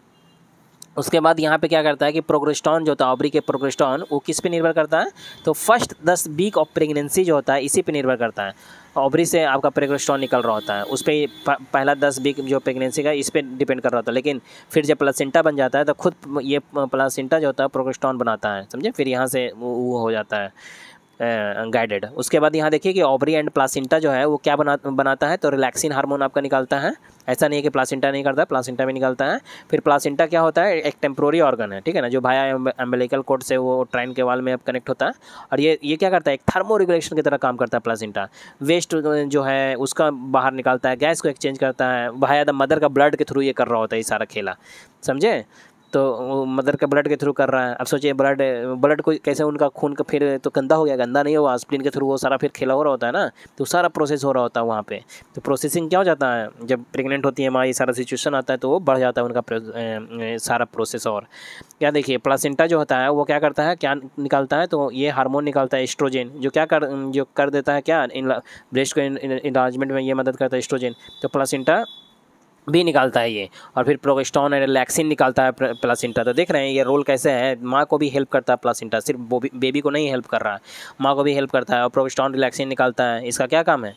उसके बाद यहाँ पे क्या करता है कि प्रोग्रेस्टॉन जो होता है ऑबरी के प्रोग्रेस्टॉन वो किस पे निर्भर करता है तो फर्स्ट दस वीक ऑफ प्रेगनेंसी जो होता है इसी पे निर्भर करता है ऑबरी से आपका प्रोग्रेस्टॉन निकल रहा होता है उस पर पहला दस वीक जो प्रेगनेंसी का इस पर डिपेंड कर रहा होता है लेकिन फिर जब प्लासेंटा बन जाता है तो खुद ये प्लासेंटा जो होता है प्रोग्रेस्टॉन बनाता है समझे फिर यहाँ से वो हो जाता है गाइडेड उसके बाद यहाँ देखिए कि ऑबरी एंड प्लासिंटा जो है वो क्या बना बनाता है तो रिलैक्सिन हार्मोन आपका निकालता है ऐसा नहीं है कि प्लासिंटा नहीं करता प्लासिंटा भी निकालता है फिर प्लासिंटा क्या होता है एक टेम्प्रोरी ऑर्गन है ठीक है ना जो भाया एम्बेलिकल कोड से वो ट्राइन के वाल में अब कनेक्ट होता है और ये ये क्या करता है एक थर्मो रेगुलेशन की तरह काम करता है प्लासिंटा वेस्ट जो है उसका बाहर निकालता है गैस को एक्सचेंज करता है भाया द मदर का ब्लड के थ्रू ये कर रहा होता है ये सारा खेला समझे तो मदर का ब्लड के थ्रू कर रहा है अब सोचिए ब्लड ब्लड को कैसे उनका खून का फिर तो गंदा हो गया गंदा नहीं हुआ स्प्लिन के थ्रू वो सारा फिर खेला हो रहा होता है ना तो सारा प्रोसेस हो रहा होता है वहाँ पर तो प्रोसेसिंग क्या हो जाता है जब प्रेगनेंट होती है माँ ये सारा सिचुएशन आता है तो वो बढ़ जाता है उनका सारा प्रोसेस और क्या देखिए प्लासेंटा जो होता है वो क्या करता है क्या निकालता है तो ये हार्मोन निकालता है एस्ट्रोजन जो क्या कर जो कर देता है क्या ब्रेस्ट को इलाजमेंट में ये मदद करता है एस्ट्रोजन तो प्लासेंटा भी निकालता है ये और फिर प्रोगेस्टॉन एंड लैक्सिन निकालता है प्लासेंटा तो देख रहे हैं ये रोल कैसे है माँ को भी हेल्प करता है प्लासेंटा सिर्फ बेबी को नहीं हेल्प कर रहा है माँ को भी हेल्प करता है और प्रोगेस्टॉन रिलैक्सिन निकालता है इसका क्या काम है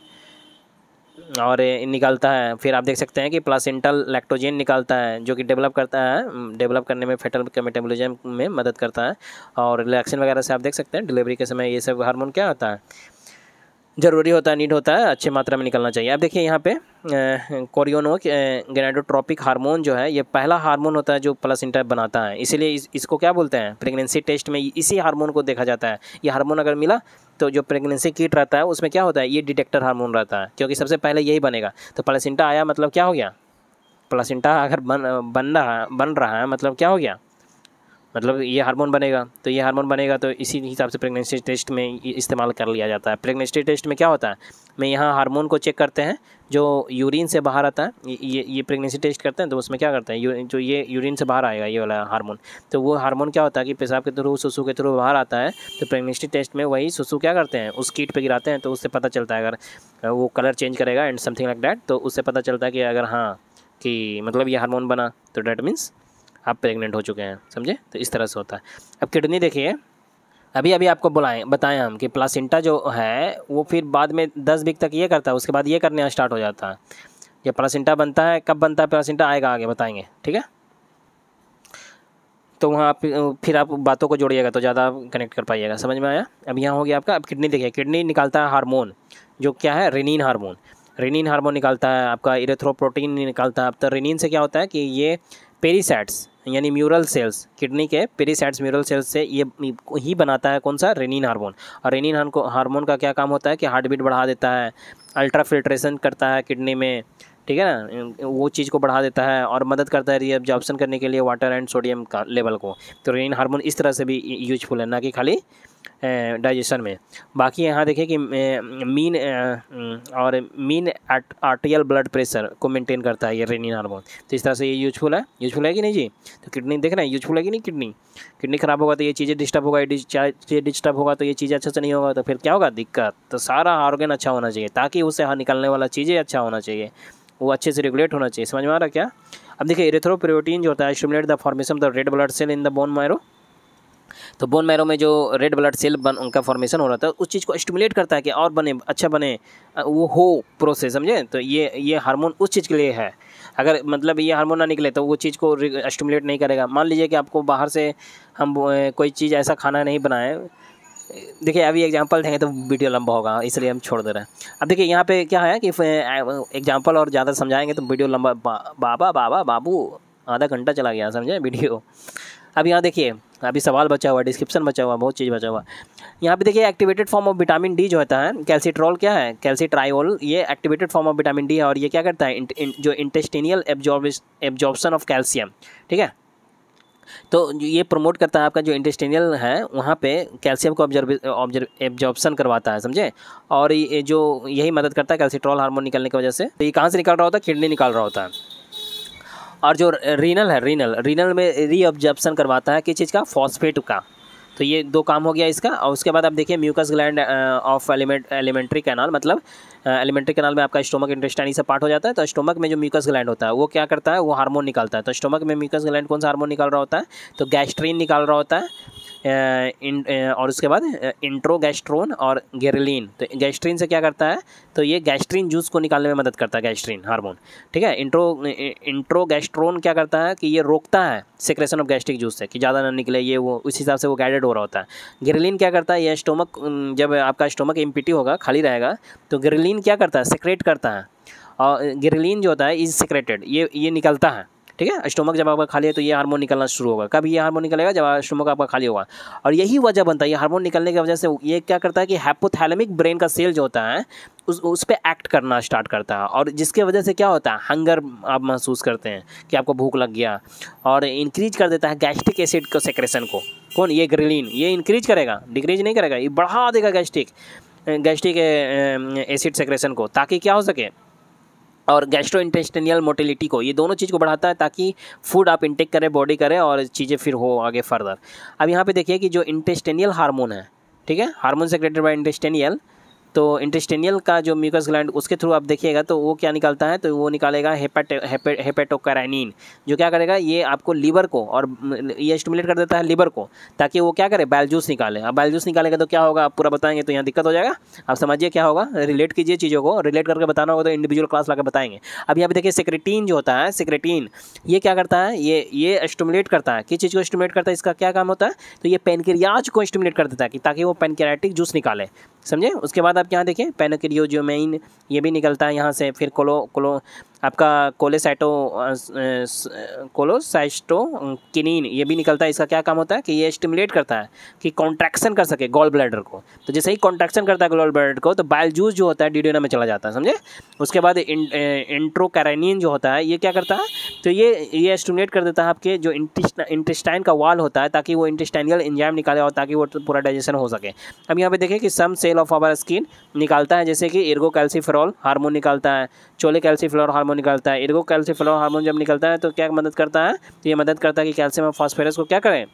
और निकालता है फिर आप देख सकते हैं कि प्लासेंटल लैक्टोजेन निकालता है जो कि डेवलप करता है डेवलप करने में फेटल मेटाबोलिज्म में मदद करता है और रिलैक्सिन वगैरह से आप देख सकते हैं डिलीवरी के समय ये सब हार्मोन क्या होता है ज़रूरी होता है नीड होता है अच्छे मात्रा में निकलना चाहिए अब देखिए यहाँ पे कोरियोनो गेनाडोट्रॉपिक हार्मोन जो है ये पहला हार्मोन होता है जो इंटर बनाता है इसीलिए इस, इसको क्या बोलते हैं प्रेगनेंसी टेस्ट में इसी हार्मोन को देखा जाता है ये हार्मोन अगर मिला तो जो प्रेगनेंसी किट रहता है उसमें क्या होता है ये डिटेक्टर हार्मोन रहता है क्योंकि सबसे पहले यही बनेगा तो प्लस आया मतलब क्या हो गया प्लस अगर बन बन रहा बन रहा है मतलब क्या हो गया मतलब ये हार्मोन बनेगा तो ये हार्मोन बनेगा तो इसी हिसाब से प्रेगनेंसी टेस्ट में इस्तेमाल कर लिया जाता है प्रेगनेंसी टेस्ट में क्या होता है मैं यहाँ हार्मोन को चेक करते हैं जो यूरिन से बाहर आता है ये ये प्रेगनेंसी टेस्ट करते हैं तो उसमें क्या करते हैं जो ये यूरिन से बाहर आएगा ये वाला हारमोन तो वो हारमोन क्या होता है कि पेशाब के थ्रू सुसु के थ्रू बाहर आता है तो प्रेगनेंसी टेस्ट में वही सुसु क्या करते हैं उस कीट पर गिराते हैं तो उससे पता चलता है अगर वो कलर चेंज करेगा एंड समथिंग लाइक डैट तो उससे पता चलता है कि अगर हाँ कि मतलब ये हारमोन बना तो डैट मीन्स आप प्रेग्नेंट हो चुके हैं समझे तो इस तरह से होता है अब किडनी देखिए अभी अभी आपको बुलाएं बताएं हम कि प्लासेंटा जो है वो फिर बाद में दस वीक तक ये करता है उसके बाद ये करने स्टार्ट हो जाता है जब प्लासेंटा बनता है कब बनता है प्लासेंटा आएगा आगे बताएंगे ठीक है तो वहाँ आप फिर आप बातों को जोड़िएगा तो ज़्यादा कनेक्ट कर पाइएगा समझ में आया अब यहाँ हो गया आपका अब किडनी देखिए किडनी निकालता है हार्मोन जो क्या है रेनिन हार्मोन रेनिन हार्मोन निकालता है आपका इरेथ्रोप्रोटीन निकालता है अब तो रेनिन से क्या होता है कि ये पेरीसाइट्स यानी म्यूरल सेल्स किडनी के पेरीसाइड्स म्यूरल सेल्स से ये ही बनाता है कौन सा रेनिन हार्मोन और रेनिन हार्मोन का क्या काम होता है कि हार्ट बीट बढ़ा देता है अल्ट्रा फिल्ट्रेशन करता है किडनी में ठीक है ना वो चीज़ को बढ़ा देता है और मदद करता है रीअब्जॉर्प्शन करने के लिए वाटर एंड सोडियम का लेवल को तो रेनिन हार्मोन इस तरह से भी यूजफुल है ना कि खाली डाइजेशन में बाकी यहाँ देखें कि मीन और मीन आर्टियल ब्लड प्रेशर को मेंटेन करता है ये रेनिन हार्मोन तो इस तरह से ये यूजफुल है यूजफुल है कि नहीं जी तो किडनी देख रहे हैं यूजफुल है कि नहीं किडनी किडनी ख़राब होगा तो ये चीज़ें डिस्टर्ब होगा ये डिस्टर्ब होगा तो ये चीज़ें अच्छा से नहीं होगा तो फिर क्या होगा दिक्कत तो सारा ऑर्गन अच्छा होना चाहिए ताकि उससे निकलने वाला चीज़ें अच्छा होना चाहिए वो अच्छे से रेगुलेट होना चाहिए समझ में आ रहा क्या अब देखिए इरेथ्रोप्रोटीन जो होता है stimulate the formation of the red blood cell in the bone marrow तो बोन मैरो में जो रेड ब्लड सेल बन उनका फॉर्मेशन हो रहा था उस चीज़ को स्टिमुलेट करता है कि और बने अच्छा बने वो हो प्रोसेस समझे तो ये ये हार्मोन उस चीज़ के लिए है अगर मतलब ये हार्मोन ना निकले तो वो चीज़ को स्टिमुलेट नहीं करेगा मान लीजिए कि आपको बाहर से हम कोई चीज़ ऐसा खाना नहीं बनाए देखिए अभी एग्जांपल देंगे तो वीडियो लंबा होगा इसलिए हम छोड़ दे रहे हैं अब देखिए यहाँ पे क्या है कि एग्जांपल और ज़्यादा समझाएंगे तो वीडियो लंबा बा, बाबा बाबा बाबू आधा घंटा चला गया समझे वीडियो अब यहाँ देखिए अभी सवाल बचा हुआ डिस्क्रिप्शन बचा हुआ बहुत चीज़ बचा हुआ यहाँ पे देखिए activated form of vitamin D जो होता है कैल्सीट्रॉल क्या है कैल्सीट्राइल ये activated form of vitamin D है और ये क्या करता है इंट, इंट, जो इंटेस्टिनियल एब्जॉर्बेशन ऑफ कैल्शियम ठीक है तो ये प्रमोट करता है आपका जो इंटेस्टिनियल है वहाँ पे कैल्शियम को एब्जॉर्बसन करवाता है समझे और ये जो यही मदद करता है कैल्सीट्रॉल हार्मोन निकलने की वजह से तो ये कहाँ से निकल रहा होता है किडनी निकाल रहा होता है और जो रीनल है रीनल रीनल में रीऑब्जॉर्प्शन करवाता है किस चीज़ का फॉस्फेट का तो ये दो काम हो गया इसका और उसके बाद आप देखिए mucus gland of element alimentary canal मतलब एलिमेंट्री uh, कैनाल में आपका स्टोमक इंटेस्टाइन से पार्ट हो जाता है तो स्टोमक में जो म्यूकस ग्लैंड होता है वो क्या करता है वो हार्मोन निकालता है तो स्टोमक में म्यूकस ग्लैंड कौन सा हार्मोन निकाल रहा होता है तो गैस्ट्रीन निकाल रहा होता है इन और उसके बाद इंट्रोगेस्ट्रोन और गेरेलिन तो गैस्ट्रीन से क्या करता है तो ये गैस्ट्रीन जूस को निकालने में मदद करता है गैस्ट्रीन हार्मोन ठीक है इंट्रो इंट्रोगेस्ट्रोन क्या करता है कि ये रोकता है सेक्रेशन ऑफ गैस्ट्रिक जूस से कि ज़्यादा ना निकले ये वो उस हिसाब से वो गाइडेड हो रहा होता है गिरलिन क्या करता है यह स्टोमक जब आपका स्टोमक इम्पिटी होगा खाली रहेगा तो गिरलिन क्या करता है सिक्रेट करता है और गिरलिन जो होता है इज सिक्रेटेड ये ये निकलता है ठीक है स्टोमक जब आपका खाली है तो ये हार्मोन निकलना शुरू होगा कब ये हार्मोन निकलेगा जब स्टोमक आपका खाली होगा और यही वजह बनता है ये हार्मोन निकलने की वजह से ये क्या करता है कि हैपोथैलमिक ब्रेन का सेल जो होता है उस उस पर एक्ट करना स्टार्ट करता है और जिसके वजह से क्या होता है हंगर आप महसूस करते हैं कि आपको भूख लग गया और इंक्रीज कर देता है गैस्ट्रिक एसिड को सेक्रेशन को कौन ये ग्रिलीन ये इंक्रीज करेगा डिक्रीज नहीं करेगा ये बढ़ा देगा गैस्ट्रिक गैस्ट्रिक एसिड सेक्रेशन को ताकि क्या हो सके और गैस्ट्रो इंटेस्टिनियल मोटिलिटी को ये दोनों चीज़ को बढ़ाता है ताकि फूड आप इंटेक करें बॉडी करें और चीज़ें फिर हो आगे फर्दर अब यहाँ पे देखिए कि जो इंटेस्टेनियल हार्मोन है ठीक है हार्मोन सेक्रेटेड बाय इंटेस्टेनियल तो इंटेस्टेनियल का जो म्यूकस ग्लैंड उसके थ्रू आप देखिएगा तो वो क्या निकालता है तो वो निकालेगा हेपेट हेपे, जो क्या करेगा ये आपको लीवर को और ये स्टिमुलेट कर देता है लीवर को ताकि वो क्या करे बैल जूस निकाले अब बैल जूस निकालेगा तो क्या होगा आप पूरा बताएंगे तो यहाँ दिक्कत हो जाएगा आप समझिए क्या होगा रिलेट कीजिए चीज़ों को रिलेट करके बताना होगा तो इंडिविजुअल क्लास ला बताएंगे अब यहाँ पर देखिए सिक्रेटीन जो होता है सिक्रेटीन ये क्या करता है ये ये स्टमुलेट करता है किस चीज़ को स्टमुलेट करता है इसका क्या काम होता है तो ये पेनक्रियाज को स्टमुलेट कर देता है ताकि वो पेनक्रियाटिक जूस निकाले समझे उसके बाद आप यहाँ देखें पेनक्रियोजोमेइन ये भी निकलता है यहाँ से फिर क्लो क्लो आपका कोलेसाइटो कोलोसाइस्टो किनिन ये भी निकलता है इसका क्या काम होता है कि ये स्टिमुलेट करता है कि कॉन्ट्रैक्शन कर सके गॉल ब्लैडर को तो जैसे ही कॉन्ट्रैक्शन करता है गॉल ब्लैडर को तो बाइल जूस जो होता है डिडोना में चला जाता है समझे उसके बाद इंट्रोकैरानियन जो होता है ये क्या करता है तो ये ये स्टिमुलेट कर देता है आपके जो इंटेस्टाइन का वाल होता है ताकि वो इंटेस्टाइनियल इंजाम निकाले और ताकि वो तो पूरा डाइजेशन हो सके अब यहाँ पर देखें कि some cell of our skin निकालता है जैसे कि एर्गो कैल्सीफेरॉल हारमोन निकालता है चोले कैल्सीफेरॉल हार्मोन हार्मोन निकलता है इर्गो कैल्सिफलो हार्मोन जब निकलता है तो क्या मदद करता है तो ये मदद करता है कि कैल्शियम और फॉस्फेरस को क्या करें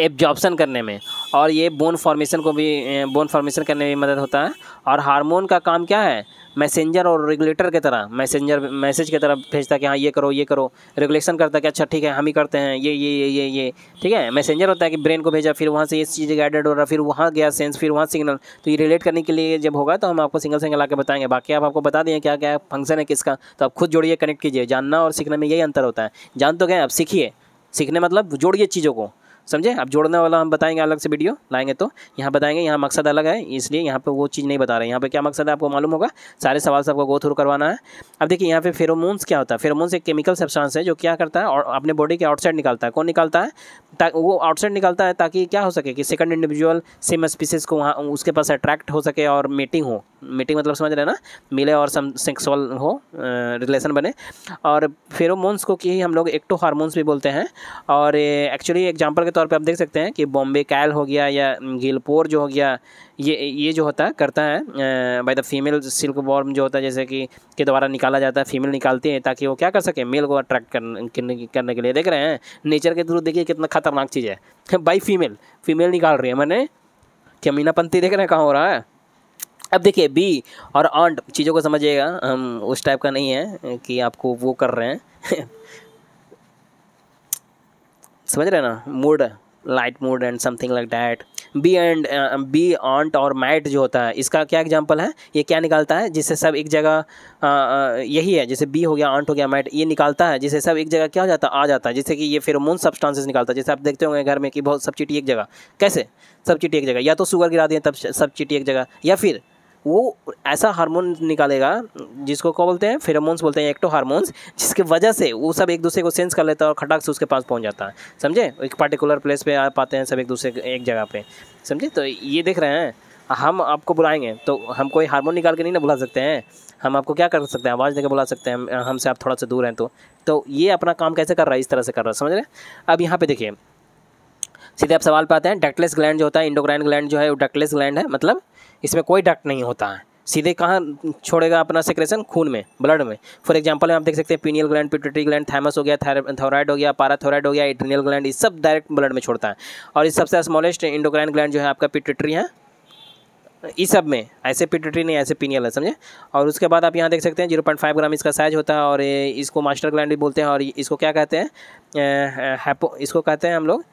एब्जॉर्बसन करने में और ये बोन फॉर्मेशन को भी बोन फॉर्मेशन करने में मदद होता है और हार्मोन का काम क्या है मैसेंजर और रेगुलेटर की तरह मैसेंजर मैसेज की तरह भेजता है कि हाँ ये करो ये करो रेगुलेशन करता है कि अच्छा ठीक है हम ही करते हैं ये ये ये ये ये ठीक है मैसेंजर होता है कि ब्रेन को भेजा फिर वहाँ से ये चीज़ गाइडेड हो रहा फिर वहाँ गया सेंस फिर वहाँ सिग्नल तो ये रिलेट करने के लिए जब होगा तो हम आपको सिंगल सिंगल आके बताएंगे बाकी आप आपको बता दें क्या क्या फंक्शन है किसका तो आप खुद जोड़िए कनेक्ट कीजिए जानना और सीखने में यही अंतर होता है जान तो गए आप सीखिए सीखने मतलब जोड़िए चीज़ों को समझे अब जोड़ने वाला हम बताएंगे अलग से वीडियो लाएंगे तो यहाँ बताएंगे यहाँ मकसद अलग है इसलिए यहाँ पर वो चीज़ नहीं बता रहे यहाँ पर क्या मकसद है आपको मालूम होगा सारे सवाल से आपको गो थ्रू करवाना है अब देखिए यहाँ पे फेरोमोन्स क्या होता है फेरोमोन्स एक केमिकल सब्सटेंस है जो क्या करता है और अपने बॉडी के आउटसाइड निकालता है कौन निकालता है वो आउटसाइड निकालता है ताकि क्या हो सके कि सेकंड इंडिविजुअल सेम स्पीसीज को वहाँ उसके पास अट्रैक्ट हो सके और मीटिंग हो मीटिंग मतलब समझ रहे ना मिले और सम सेक्सुअल हो रिलेशन बने और फेरोमोन्स को कि हम लोग एक्टो तो हारमोन्स भी बोलते हैं और एक्चुअली एग्जाम्पल के तो तौर पे आप देख सकते हैं कि बॉम्बे कैल हो गया या गिलपोर जो हो गया ये ये जो होता है करता है by the female silkworm जो होता है जैसे कि के द्वारा निकाला जाता है फीमेल निकालती है ताकि वो क्या कर सके मेल को अट्रैक्ट करने करने के लिए देख रहे हैं नेचर के थ्रू देखिए कितना खतरनाक चीज़ है बाई फीमेल फीमेल निकाल रही है मैंने क्या कमीनापंथी देख रहे हैं कहाँ हो रहा है अब देखिए बी और ऑन्ट चीज़ों को समझिएगा हम उस टाइप का नहीं है कि आपको वो कर रहे हैं *laughs* समझ रहे हैं ना mood light mood and something like that B and B ऑन्ट और मैट जो होता है इसका क्या एग्जांपल है ये क्या निकालता है जिससे सब एक जगह uh, uh, यही है जैसे बी हो गया ऑन्ट हो गया मैट ये निकालता है जिससे सब एक जगह क्या हो जाता है आ जाता है जैसे कि ये फिर मून सब्सटांसेस निकालता है जैसे आप देखते होंगे घर में कि बहुत सब चीटी एक जगह कैसे सब चीटी एक जगह या तो शुगर गिरा दें तब सब चीटी एक जगह या फिर वो ऐसा हार्मोन निकालेगा जिसको क्या बोलते हैं फेरोमोन्स बोलते हैं एक्टो हार्मोन्स जिसके वजह से वो सब एक दूसरे को सेंस कर लेता है और खटाक से उसके पास पहुंच जाता है समझे एक पर्टिकुलर प्लेस पे आ पाते हैं सब एक दूसरे एक जगह पे समझे तो ये देख रहे हैं हम आपको बुलाएंगे तो हम कोई हार्मोन निकाल के नहीं ना बुला सकते हैं हम आपको क्या कर सकते हैं आवाज़ देकर बुला सकते हैं हमसे आप थोड़ा सा दूर हैं तो तो ये अपना काम कैसे कर रहा है इस तरह से कर रहा है समझ रहे अब यहाँ पे देखिए सीधे आप सवाल पे आते हैं डक्टलेस ग्लैंड जो होता है इंडोग्राइन ग्लैंड जो है वो डकलेस ग्लैंड है मतलब इसमें कोई डक्ट नहीं होता है सीधे कहाँ छोड़ेगा अपना सेक्रेशन खून में ब्लड में फॉर एग्जाम्पल आप देख सकते हैं pineal gland pituitary gland thymus हो गया थोराइड हो गया पाराथोराइड हो गया एड्रिनियल ग्लैंड ये सब डायरेक्ट ब्लड में छोड़ता है और इस सबसे स्मॉलेस्ट इंडोग्राइन ग्लैंड जो है आपका पिट्यूटरी है इस सब में ऐसे पिट्यूटरी नहीं ऐसे पीनियल है समझे और उसके बाद आप यहाँ देख सकते हैं जीरो पॉइंट फाइव ग्राम इसका साइज होता है और इसको मास्टर ग्लैंड भी बोलते हैं और इसको क्या कहते हैं हैपो इसको कहते हैं हम लोग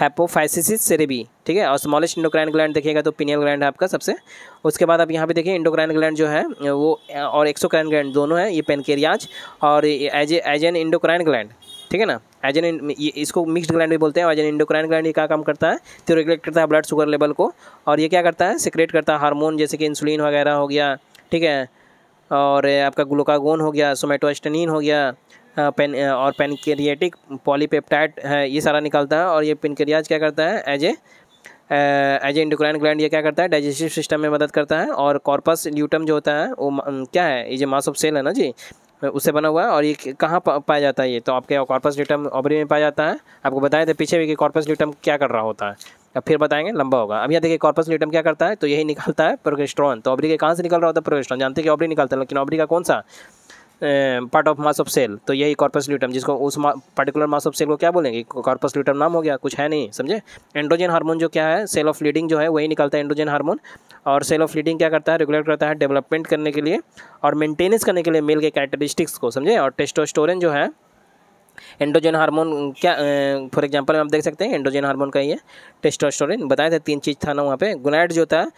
हैपोफाइसिस सेरेबी ठीक है और स्मॉलेस्ट इंडोक्राइन ग्लैंड देखिएगा तो पिनियल ग्लैंड है आपका सबसे उसके बाद आप यहाँ पे देखिए इंडोक्राइन ग्लैंड जो है वो और एक्सोक्राइन ग्लैंड दोनों है ये पेनकेरियाज और as as an endocrine gland ठीक है ना एज एन इसको मिक्सड ग्लैंड भी बोलते हैं एज एन इंडोक्राइन ग्लैंड ये क्या काम करता है तो रेगुलेट करता है ब्लड शुगर लेवल को और ये क्या करता है सिक्रेट करता है हारमोन जैसे कि इंसुलिन वगैरह हो गया ठीक है और आपका ग्लूकागोन हो गया सोमेटोस्टनिन हो गया पेन और पेनक्रियाटिक पॉलीपेप्टाइड है ये सारा निकलता है और ये पिनक्रियाज क्या करता है as a as a endocrine gland ये क्या करता है डाइजेस्टिव सिस्टम में मदद करता है और कॉर्पस ल्यूटम जो होता है वो क्या है ये जो मास ऑफ सेल है ना जी उससे बना हुआ है और ये कहाँ पाया जाता है ये तो आपके कॉर्पस ल्यूटम ऑबरी में पाया जाता है आपको बताया था पीछे भी कि कॉर्पस ल्यूटम क्या कर रहा होता है अब फिर बताएंगे लंबा होगा अब यहाँ देखिए कॉर्पस ल्यूटम क्या करता है तो यही निकलता है प्रोगेस्ट्रॉन तो ऑबरी के कहाँ से निकल रहा होता है प्रोगेस्ट्रॉन जानते हैं कि ऑबरी निकलता है लेकिन ऑबरी का कौन सा part of mass of cell तो यही कॉर्पस ल्यूटम जिसको उस पर्टिकुलर मास ऑफ सेल को क्या बोलेंगे कॉर्पस ल्यूटम नाम हो गया कुछ है नहीं समझे एंड्रोजन हार्मोन जो क्या है सेल ऑफ लीडिंग जो है वही निकलता है एंड्रोजन हार्मोन और सेल ऑफ लीडिंग क्या करता है रेगुलेट करता है डेवलपमेंट करने के लिए और मेंटेनेंस करने के लिए मेल के कैरेक्टरिस्टिक्स को समझे और टेस्टोस्टोरेन जो है एंड्रोजन हार्मोन क्या फॉर एग्जांपल आप देख सकते हैं एंड्रोजन हार्मोन का ही है टेस्टोस्टेरोन बताया था तीन चीज़ था ना वहाँ पे गुनाइड जो होता है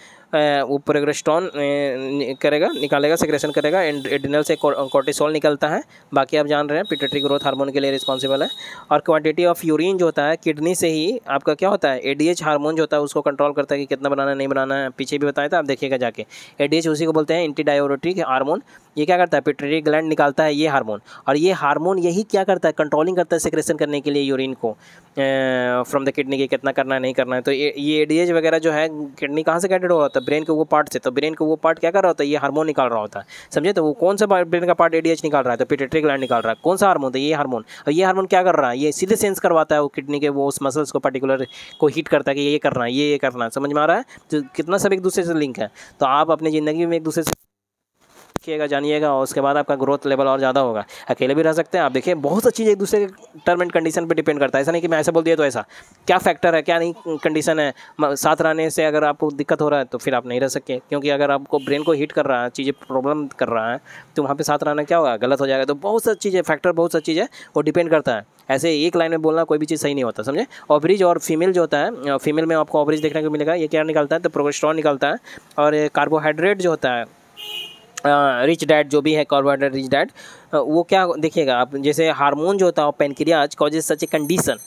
ऊपर एग्रेस्टॉन करेगा निकालेगा सेक्रेशन करेगा एंड एडिनल से कोर्टिसोल निकलता है बाकी आप जान रहे हैं पिटेटरी ग्रोथ हार्मोन के लिए रिस्पॉन्सिबल है और क्वांटिटी ऑफ यूरिन जो होता है किडनी से ही आपका क्या होता है एडीएच हार्मोन जो होता है उसको कंट्रोल करता है कि कितना बनाना है नहीं बनाना है पीछे भी बताया था आप देखिएगा जाके एडीएच उसी को बोलते हैं एंटी डायोरेटिक हार्मोन ये क्या करता है पिटेटरी ग्लैंड निकालता है ये हार्मोन और ये हार्मोन यही क्या करता है कंट्रोलिंग करता है सेक्रेशन करने के लिए यूरिन को फ्रॉम द किडनी के कितना करना है नहीं करना है तो ये एडीएच वगैरह जो है किडनी कहाँ से कैटेड होता है होता तो है ब्रेन के वो पार्ट से तो ब्रेन का वो पार्ट क्या कर रहा होता है ये हार्मोन निकाल रहा होता है समझे तो वो कौन सा ब्रेन का पार्ट एडीएच निकाल रहा है तो पिटेट्रिक लाइन निकाल रहा है कौन सा हार्मोन तो था ये हार्मोन और ये हार्मोन क्या कर रहा है ये सीधे सेंस करवाता है वो किडनी के वो उस मसल्स को पर्टिकुलर को हीट करता है कि ये करना है ये ये करना है समझ में आ रहा है तो कितना सब एक दूसरे से लिंक है तो आप अपनी ज़िंदगी में एक दूसरे से सीखिएगा जानिएगा और उसके बाद आपका ग्रोथ लेवल और ज़्यादा होगा अकेले भी रह सकते हैं आप देखिए बहुत सी चीज़ एक दूसरे के टर्म एंड कंडीशन पर डिपेंड करता है ऐसा नहीं कि मैं ऐसा बोल दिया तो ऐसा क्या फैक्टर है क्या नहीं कंडीशन है साथ रहने से अगर आपको दिक्कत हो रहा है तो फिर आप नहीं रह सकते क्योंकि अगर आपको ब्रेन को हीट कर रहा है चीज़ें प्रॉब्लम कर रहा है तो वहाँ पर साथ रहना क्या होगा गलत हो जाएगा तो बहुत सारी चीज़ें फैक्टर बहुत सारी चीज़ें वो डिपेंड करता है ऐसे एक लाइन में बोलना कोई भी चीज़ सही नहीं होता समझे ऑवरेज और फीमेल जो होता है फीमेल में आपको ऑवरेज देखने को मिलेगा ये क्या निकलता है तो प्रोगेस्ट्रॉन निकलता है और कार्बोहाइड्रेट जो होता है रिच डाइट जो भी है कार्बोहाइड्रेट रिच डाइट वो क्या देखिएगा आप जैसे हार्मोन जो होता है pancreas causes such a condition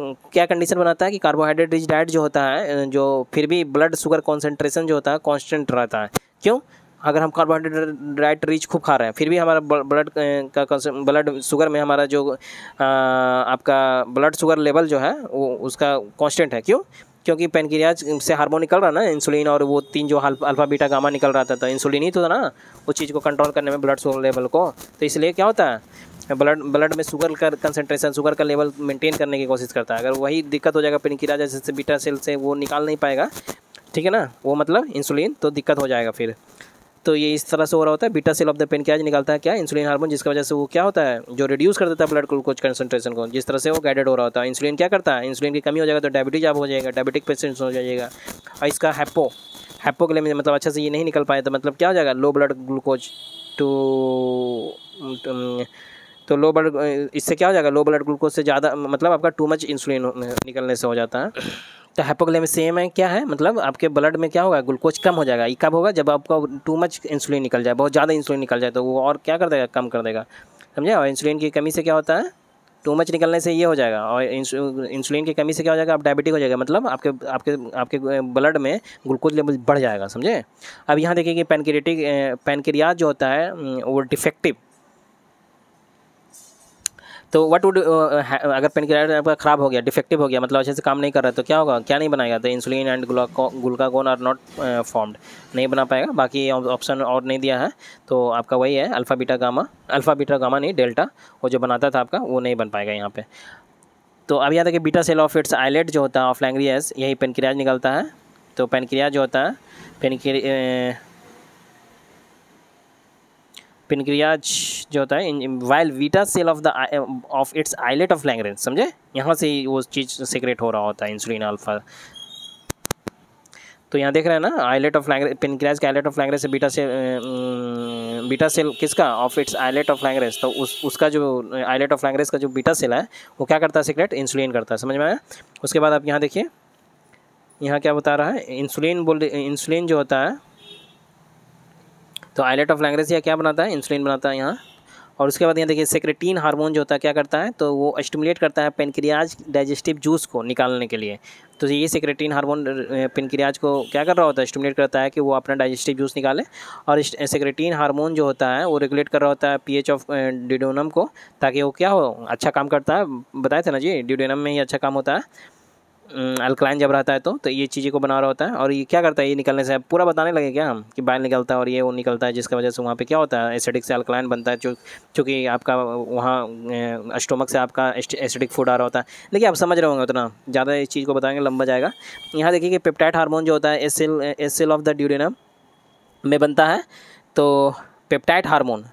क्या कंडीशन बनाता है कि कार्बोहाइड्रेट रिच डाइट जो होता है जो फिर भी ब्लड शुगर कॉन्सेंट्रेशन जो होता है कॉन्स्टेंट रहता है क्यों अगर हम कार्बोहाइड्रेट डाइट रिच खूब खा रहे हैं फिर भी हमारा ब्लड का ब्लड शुगर में हमारा जो आ, आपका ब्लड शुगर लेवल जो है वो उसका कांस्टेंट है क्यों क्योंकि पेनक्रियाज से हार्मोन निकल रहा ना इंसुलिन और वो तीन जो अल्फा बीटा गामा निकल रहा था तो इंसुलिन ही तो था ना उस चीज़ को कंट्रोल करने में ब्लड शुगर लेवल को तो इसलिए क्या होता है ब्लड ब्लड में शुगर का कंसनट्रेशन शुगर का लेवल मेंटेन करने की कोशिश करता है अगर वही दिक्कत हो जाएगा पेनक्रियाज जैसे बीटा सेल से वो निकाल नहीं पाएगा ठीक है ना वो मतलब इंसुलिन तो दिक्कत हो जाएगा फिर तो ये इस तरह से हो रहा होता है beta cell of the pen क्या निकालता है क्या इंसुलिन हार्मोन जिसकी वजह से वो क्या होता है जो रिड्यूस कर देता है ब्लड ग्लूकोज कंसेंट्रेशन को जिस तरह से वो गाइडेड हो रहा होता है इंसुलिन क्या करता है इंसुलिन की कमी हो जाएगा तो डायबिटीज आप हो जाएगा डायबिटिक पेशेंट्स हो जाएगा और इसका हैप्पो के लिए मतलब अच्छे से ये नहीं निकल पाया तो मतलब क्या हो जाएगा लो ब्लड ग्लूकोज टू तो लो ब्लड इससे क्या हो जाएगा लो ब्लड ग्लूकोज से ज़्यादा मतलब आपका टू मच इंसुलिन निकलने से हो जाता है तो हाइपोग्लेमिक सेम है क्या है मतलब आपके ब्लड में क्या होगा ग्लूकोज कम हो जाएगा ये कब होगा जब आपका टू मच इंसुलिन निकल जाए बहुत ज़्यादा इंसुलिन निकल जाए तो वो और क्या कर देगा कम कर देगा समझे और इंसुलिन की कमी से क्या होता है टू मच निकलने से ये हो जाएगा और इंसुलिन की कमी से क्या हो जाएगा आप डायबिटिक हो जाएगा मतलब आपके आपके आपके ब्लड में ग्लूकोज लेवल बढ़ जाएगा समझे अब यहाँ देखिए कि पैनक्रिएटिक पेनक्रियाज जो होता है वो डिफेक्टिव तो what would uh, uh, uh, अगर पेनक्रियाइटिस आपका खराब हो गया डिफेक्टिव हो गया मतलब अच्छे से काम नहीं कर रहा है तो क्या होगा क्या नहीं बनाएगा तो insulin and glucagon are not formed नहीं बना पाएगा बाकी ऑप्शन और नहीं दिया है तो आपका वही है alpha beta gamma alpha beta gamma नहीं डेल्टा वो जो बनाता था आपका वो नहीं बन पाएगा यहाँ पर तो अब यहाँ तक कि beta cell of its islet जो होता है ऑफ लैंग्रियस यही पेनक्रियाज निकलता है तो पेनक्रियाज जो होता है पेनक्रिया पिनक्रियाज जो होता है while beta cell of the of its islet of Langerhans समझे यहाँ से ही वो चीज़ सिक्रेट हो रहा होता है इंसुलिन अल्फा तो यहाँ देख रहे हैं ना आईलेट ऑफ लैंग्रेज पिनक्रियाज के आईलेट ऑफ लैंग्रेज से बीटा सेल बीटा सेल किसका of its islet of Langerhans तो उस उसका जो आईलेट ऑफ लैंग्रेज का जो बीटा सेल है वो क्या करता है सिक्रेट इंसुलिन करता है समझ में आया उसके बाद आप यहाँ देखिए यहाँ क्या बता रहा है इंसुलिन बोल इंसुलिन जो होता है तो आइलेट ऑफ यह क्या बनाता है इंसुलिन बनाता है यहाँ और उसके बाद यहाँ देखिए सेक्रेटीन हार्मोन जो होता है क्या करता है तो वो स्टिमुलेट करता है पेनक्रियाज डाइजेस्टिव जूस को निकालने के लिए तो ये सेक्रेटीन हार्मोन पेनक्रियाज को क्या कर रहा होता है स्टिमुलेट करता है कि वो अपना डाइजेस्टिव जूस निकाले और सेक्रेटीन हार्मोन जो होता है वो रेगुलेट कर रहा होता है पी ऑफ ड्यूडोनम को ताकि वो क्या हो अच्छा काम करता है बताए थे ना जी ड्यूडोनम में ही अच्छा काम होता है अल्कलाइन हम्म, जब रहता है तो तो ये चीज़ें को बना रहा होता है और ये क्या करता है ये निकलने से पूरा बताने लगे क्या हम कि बाइल निकलता है और ये वो निकलता है जिसकी वजह से वहाँ पे क्या होता है एसिडिक से अल्कलाइन बनता है जो चूँकि आपका वहाँ स्टोमक से आपका एसिडिक फूड आ रहा होता है देखिए आप समझ रहे होंगे उतना ज़्यादा इस चीज़ को बताएंगे लंबा जाएगा यहाँ देखिए कि पेप्टाइट हारमोन जो होता है S cell S cell of the duodenum में बनता है तो पेप्टाइट हारमोन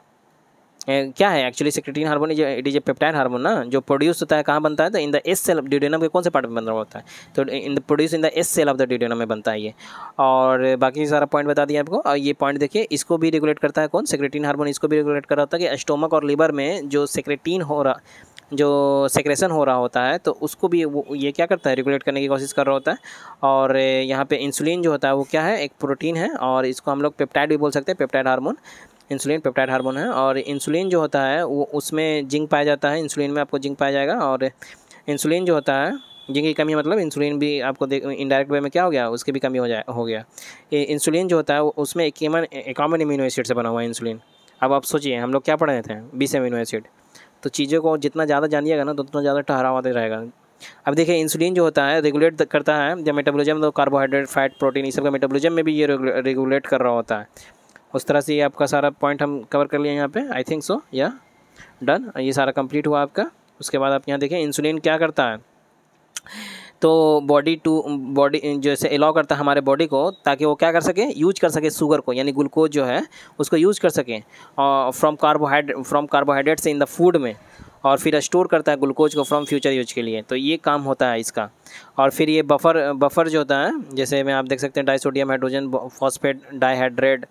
क्या है actually secretin hormone it is a peptide hormone ना जो प्रोड्यूस होता है कहाँ बनता है तो in the S cell duodenum के कौन से पार्ट में बन रहा होता है तो in the produce in the S cell of the duodenum में बनता है ये और बाकी सारा पॉइंट बता दिया आपको और ये पॉइंट देखिए इसको भी रेगुलेट करता है कौन सिक्रेटिन हार्मोन इसको भी रेगुलेट कर रहा होता है कि स्टोमक और लीवर में जो सिक्रेटिन हो रहा जो सेक्रेशन हो रहा होता है तो उसको भी वो ये क्या करता है रेगुलेट करने की कोशिश कर रहा होता है और यहाँ पे इंसुलिन जो होता है वो क्या है एक प्रोटीन है और इसको हम लोग पेप्टाइड भी बोल सकते हैं peptide hormone insulin peptide hormone है और इंसुलिन जो होता है वो उसमें जिंक पाया जाता है इंसुलिन में आपको जिंक पाया जाएगा और इंसुलिन जो होता है जिंक की कमी मतलब इंसुलिन भी आपको देख इनडायरेक्ट वे में क्या हो गया उसकी भी कमी हो जाए हो गया इंसुलिन जो होता है उसमें एक कॉमन एक कॉमन इम्यूनो एसिड से बना हुआ है इंसुलिन अब आप सोचिए हम लोग क्या पढ़ रहे थे बीस इम्यूनो एसिड तो चीज़ों को जितना ज़्यादा जानिएगा ना तो उतना ज़्यादा हुआ रहेगा अब देखिए इंसुलिन जो होता है रेगुलेट करता है जब मेटाबॉलिज्म तो कार्बोहाइड्रेट फैट प्रोटीन इस सब का मेटाबॉलिज्म में भी ये रेगुलेट कर रहा होता है उस तरह से ये आपका सारा पॉइंट हम कवर कर लिए यहाँ पे आई थिंक सो या डन ये सारा कंप्लीट हुआ आपका उसके बाद आप यहाँ देखें इंसुलिन क्या करता है तो बॉडी टू बॉडी जैसे अलाउ करता है हमारे बॉडी को ताकि वो क्या कर सके यूज कर सके शुगर को यानी ग्लूकोज जो है उसको यूज कर सकें और फ्रॉम कार्बोहाइड्रेट फ्रॉम कार्बोहाइड्रेट से इन द फूड में और फिर स्टोर करता है ग्लूकोज को फ्रॉम फ्यूचर यूज के लिए तो ये काम होता है इसका और फिर ये बफर बफर जो होता है जैसे में आप देख सकते हैं डाइसोडियम हाइड्रोजन फॉस्फेट डाईहाइड्रेट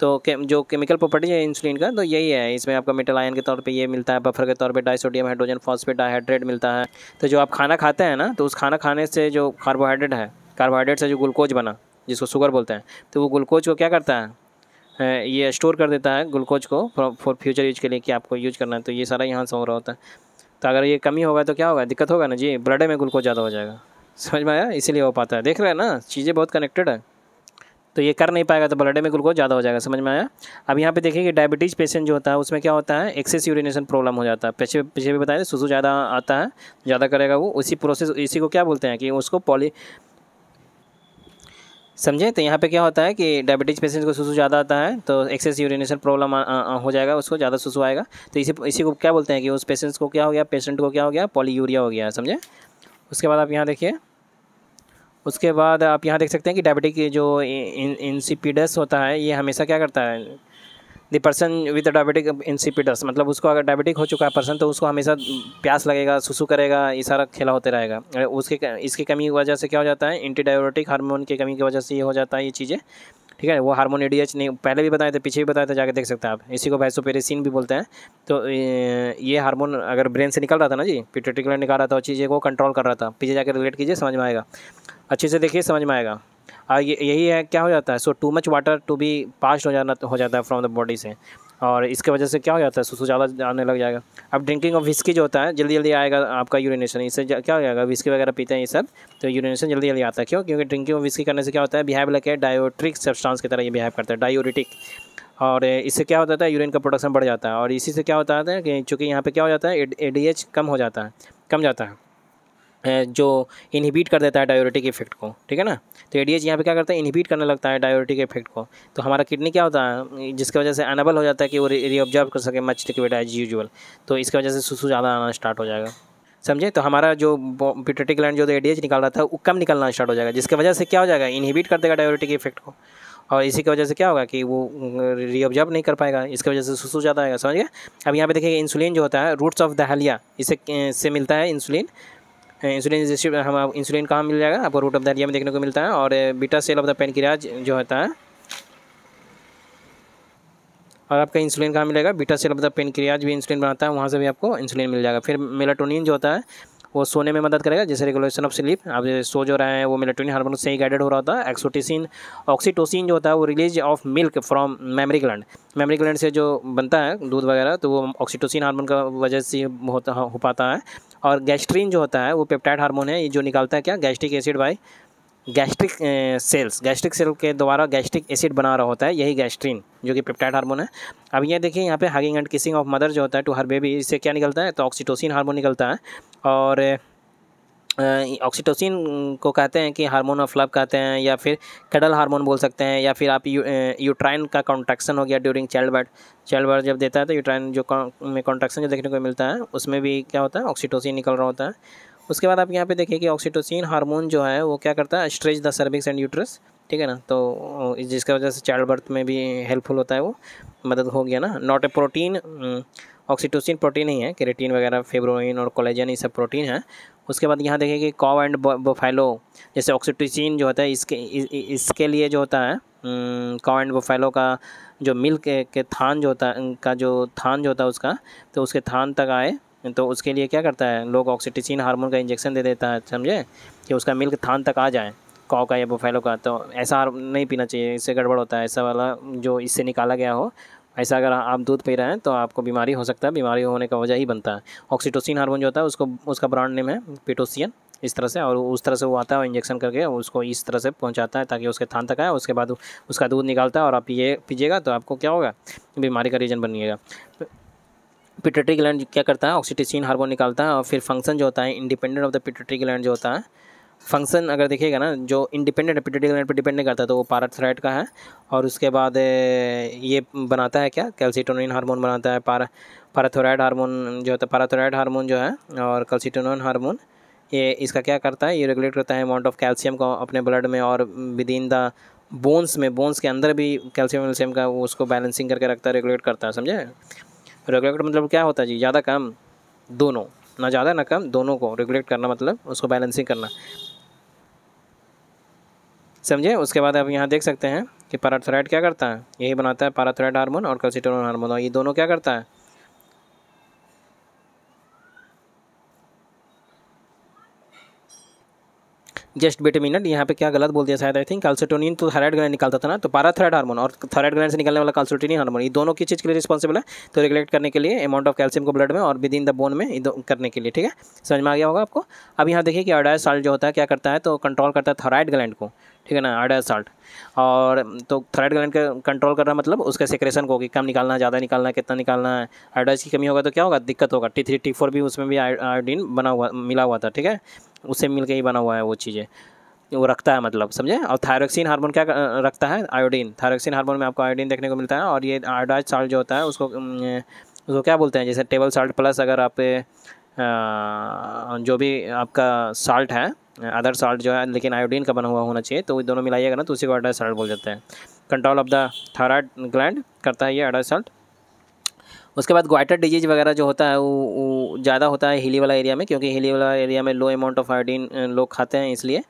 तो के, जो केमिकल प्रॉपर्टी है इंसुलिन का तो यही है इसमें आपका मेटल आयन के तौर पे ये मिलता है बफर के तौर पे डाइसोडियम हाइड्रोजन फॉस्फेट डाइहाइड्रेट मिलता है तो जो आप खाना खाते हैं ना तो उस खाना खाने से जो कार्बोहाइड्रेट है कार्बोहाइड्रेट से जो ग्लूकोज बना जिसको शुगर बोलते हैं तो वो ग्लूकोज को क्या करता है ये स्टोर कर देता है ग्लूकोज को फॉर फ्यूचर यूज के लिए कि आपको यूज करना है तो ये सारा यहाँ से हो रहा होता है तो अगर ये कमी होगा तो क्या होगा दिक्कत होगा ना जी ब्लड में ग्लूकोज ज़्यादा हो जाएगा समझ में आया इसीलिए हो पाता है देख रहे हैं ना चीज़ें बहुत कनेक्टेड है तो ये कर नहीं पाएगा तो ब्लड में ग्लूकोज ज़्यादा हो जाएगा समझ में आया अब यहाँ पे देखिए कि डायबिटीज़ पेशेंट जो होता है उसमें क्या होता है एक्सेस यूरिनेशन प्रॉब्लम हो जाता है पीछे पीछे भी बताया सुसु ज़्यादा आता है ज़्यादा करेगा वो उसी प्रोसेस इसी को क्या बोलते हैं कि उसको पॉली समझे तो यहाँ पे क्या होता है कि डायबिटीज़ पेशेंट को सुसु ज़्यादा आता है तो एक्सेस यूरिनेशन प्रॉब्लम हो जाएगा उसको ज़्यादा सुसु आएगा तो इसी इसी को क्या बोलते हैं कि उस पेशेंट्स को क्या हो गया पेशेंट को क्या हो गया पॉली यूरिया हो गया समझे उसके बाद आप यहाँ देखिए उसके बाद आप यहाँ देख सकते हैं कि डायबिटिक जो इंसिपिडस होता है ये हमेशा क्या करता है the person with diabetic insipidus मतलब उसको अगर डायबिटिक हो चुका है पर्सन तो उसको हमेशा प्यास लगेगा सुसु करेगा ये सारा खेला होते रहेगा उसके इसकी कमी की वजह से क्या हो जाता है एंटी डायबिटिक हारमोन की कमी की वजह से ये हो जाता है ये चीज़ें ठीक है वो हारमोन एडीएच नहीं पहले भी बताए थे पीछे भी बताए थे जाके देख सकते हैं आप इसी को वैसोपेरेसिन भी बोलते हैं तो ये हारमोन अगर ब्रेन से निकल रहा था ना जी पिटोटिकुलर निकाल रहा था और चीज़ें को कंट्रोल कर रहा था पीछे जाकर रिलेट कीजिए समझ में आएगा अच्छे से देखिए समझ में आएगा और यही है क्या हो जाता है so too much water to be passed हो जाना हो जाता है फ्रॉम द बॉडी से और इसके वजह से क्या हो जाता है सुसु ज़्यादा आने लग जाएगा अब ड्रिंकिंग ऑफ विस्की जो होता है जल्दी जल्दी आएगा आपका यूरिनेशन इससे क्या हो जाएगा विस्की वगैरह पीते हैं ये सब तो यूरिनेशन जल्दी जल्दी आता है क्यों क्योंकि ड्रिंकिंग ऑफ विस्की करने से क्या होता है बिहेव लगे डायोट्रिक सब्सटांस की तरह ये बिहेव करता है डायोरिटिक और इससे क्या होता है यूरिन का प्रोडक्शन बढ़ जाता है और इसी से क्या होता है कि चूँकि यहाँ पर क्या हो जाता है ए कम हो जाता है कम जाता है जो इनहिबिट कर देता है डायोरेटिक इफेक्ट को ठीक है ना तो ए डी एच यहाँ पर क्या करता है इनहिबिट करने लगता है डायोरेटिक इफेक्ट को तो हमारा किडनी क्या होता है जिसकी वजह से अनेबल हो जाता है कि वो रीऑब्जर्व कर सके मच लिक्विड एज यूजल तो इसकी वजह से सुसु ज़्यादा आना स्टार्ट हो जाएगा समझे तो हमारा जो पिटेटिक लैंड जो ए डी एच निकाल रहा था वो कम निकलना स्टार्ट हो जाएगा जिसकी वजह से क्या हो जाएगा इनहिबिट कर देगा डायोरेटिक इफेक्ट को और इसी की वजह से क्या होगा कि वो रीऑब्जर्व नहीं कर पाएगा इसकी वजह से सुसु ज़्यादा आएगा समझ अब यहाँ पे देखिए इंसुलिन जो होता है रूट्स ऑफ दहलिया इसे से मिलता है इंसुलिन इंसुलिन रेजिस्टिव हम इंसुलिन कहाँ मिल जाएगा आपको रूट ऑफ द एरिया में देखने को मिलता है और beta cell of the pancreas जो होता है और आपका इंसुलिन कहाँ मिलेगा beta cell of the pancreas भी इंसुलिन बनाता है वहाँ से भी आपको इंसुलिन मिल जाएगा फिर मेलाटोनिन जो होता है वो सोने में मदद करेगा जैसे रेगुलेशन ऑफ स्लीप आप सो जो रहे हैं वो मेलाटोनिन हार्मोन से ही गाइडेड हो रहा होता है एक्सोटिसिन ऑक्सीटोसिन जो होता है वो release of milk from mammary gland mammary gland से जो बनता है दूध वगैरह तो वो ऑक्सीटोसिन हार्मोन का वजह से होता हो पाता है और गैस्ट्रीन जो होता है वो पेप्टाइड हार्मोन है ये जो निकालता है क्या gastric acid by gastric cells gastric cell के द्वारा गैस्ट्रिक एसिड बना रहा होता है यही गैस्ट्रीन जो कि पेप्टाइड हार्मोन है अब ये देखिए यहाँ पे hugging and kissing of mother जो होता है टू हर बेबी इससे क्या निकलता है तो ऑक्सीटोसिन हार्मोन निकलता है और ऑक्सीटोसिन को कहते हैं कि हार्मोन ऑफ लव कहते हैं या फिर कैडल हार्मोन बोल सकते हैं या फिर आप यू, यूट्राइन का कॉन्ट्रैक्शन हो गया during childbirth childbirth जब देता है तो यूट्राइन जो में कॉन्ट्रैक्शन जो देखने को मिलता है उसमें भी क्या होता है ऑक्सीटोसिन निकल रहा होता है उसके बाद आप यहाँ पे देखिए कि ऑक्सीटोसिन हार्मोन जो है वो क्या करता है stretch the cervix and uterus ठीक है ना तो जिसकी वजह से चाइल्ड बर्थ में भी हेल्पफुल होता है वो मदद हो गया ना not a protein oxytocin protein ही है केरेटीन वगैरह फेब्रोइन और कोलेजन ये सब प्रोटीन है उसके बाद यहाँ देखेंगे कॉव एंड बोफैलो जैसे ऑक्सीटोसिन जो होता है इसके इ, इ, इसके लिए जो होता है कॉव एंड बोफैलो का जो मिल्क के, के थान जो होता है का जो थान जो होता है उसका तो उसके थान तक आए तो उसके लिए क्या करता है लोग ऑक्सीटिसिन हार्मोन का इंजेक्शन दे देता है समझे कि उसका मिल्क थान तक आ जाए कॉ का या बोफैलो का तो ऐसा नहीं पीना चाहिए इससे गड़बड़ होता है ऐसा वाला जो इससे निकाला गया हो ऐसा अगर आप दूध पी रहे हैं तो आपको बीमारी हो सकता है बीमारी होने का वजह ही बनता है ऑक्सीटोसिन हार्मोन जो होता है उसको उसका ब्रांड नेम है पिटोसियन इस तरह से और उस तरह से वो आता है इंजेक्शन करके उसको इस तरह से पहुंचाता है ताकि उसके थान तक आए उसके बाद उसका दूध निकालता है और आप ये पीजिएगा तो आपको क्या होगा बीमारी का रीज़न बनिएगा पिट्यूटरी ग्लैंड क्या करता है ऑक्सीटोसिन हार्मोन निकालता है और फिर फंक्शन जो होता है independent of the pituitary gland जो होता है फंक्शन अगर देखिएगा ना जो इंडिपेंडेंट एपिटेटियल नेट पर डिपेंड नहीं करता तो वो पाराथराइड का है और उसके बाद ये बनाता है क्या कैल्सिटोनिन हार्मोन बनाता है पारा पाराथोराइड हार्मोन जो होता है पाराथोराइड हार्मोन जो है और कैल्सिटोनिन हार्मोन ये इसका क्या करता है ये रेगुलेट करता है अमाउंट ऑफ कैल्शियम को अपने ब्लड में और विद इन द बोन्स में बोन्स के अंदर भी कैल्शियम वैल्शियम का वो उसको बैलेंसिंग करके रखता है रेगुलेट करता है समझे रेगुलेटर मतलब क्या होता है जी ज़्यादा कम दोनों ना ज़्यादा ना कम दोनों को रेगुलेट करना मतलब उसको बैलेंसिंग करना समझे उसके बाद आप यहाँ देख सकते हैं कि पैराथोराइड क्या करता है यही बनाता है पैराथोराइड हार्मोन और कंसिटोन हार्मोन और ये दोनों क्या करता है जस्ट बेट मिनट यहाँ पे क्या गलत बोल दिया शायद आई थिंक कल्सोटोनियन तो थायराइड ग्रैंड निकालता था ना तो पैराथायराइड हार्मोन और थायराइड ग्रैंड से निकलने वाला कल्सोटोनियन हार्मोन ये दोनों की चीज़ के लिए रिस्पॉन्सिबल है तो रेगुलेट करने के लिए अमाउंट ऑफ कैल्शियम को ब्लड में और विद इन द बोन में करने के लिए ठीक है समझ में आ गया होगा आपको अब यहाँ देखिए कि अडाइज साल्ट जो होता है क्या करता है तो कंट्रोल करता है थायराइड ग्लैंड को ठीक है ना आडा साल्ट और तो थायराइड ग्लैंड का कंट्रोल करना मतलब उसके सेक्रेशन को कि कम निकालना है ज़्यादा निकालना कितना निकालना है आयोडाइज की कमी होगा तो क्या होगा दिक्कत होगा टी थ्री टी फोर भी उसमें भी आयोडीन बना हुआ मिला हुआ था ठीक है उससे मिल ही बना हुआ है वो चीज़ें वो रखता है मतलब समझे और थायरोक्सिन हार्मोन क्या रखता है आयोडीन थायरोक्सिन हार्मोन में आपको आयोडीन देखने को मिलता है और ये आयोडाइज साल्ट जो होता है उसको उसको क्या बोलते हैं जैसे टेबल साल्ट प्लस अगर आप जो भी आपका साल्ट है अदर साल्ट जो है लेकिन आयोडीन का बना हुआ होना चाहिए तो वो दोनों मिलाइएगा ना तो उसी को अडा साल्ट बोल जाते हैं control of the thyroid gland करता है ये अडा साल्ट उसके बाद ग्वाइटर डिजीज वगैरह जो होता है वो ज़्यादा होता है हिली वाला एरिया में क्योंकि हिली वाला एरिया में लो अमाउंट ऑफ आयोडीन लोग खाते हैं इसलिए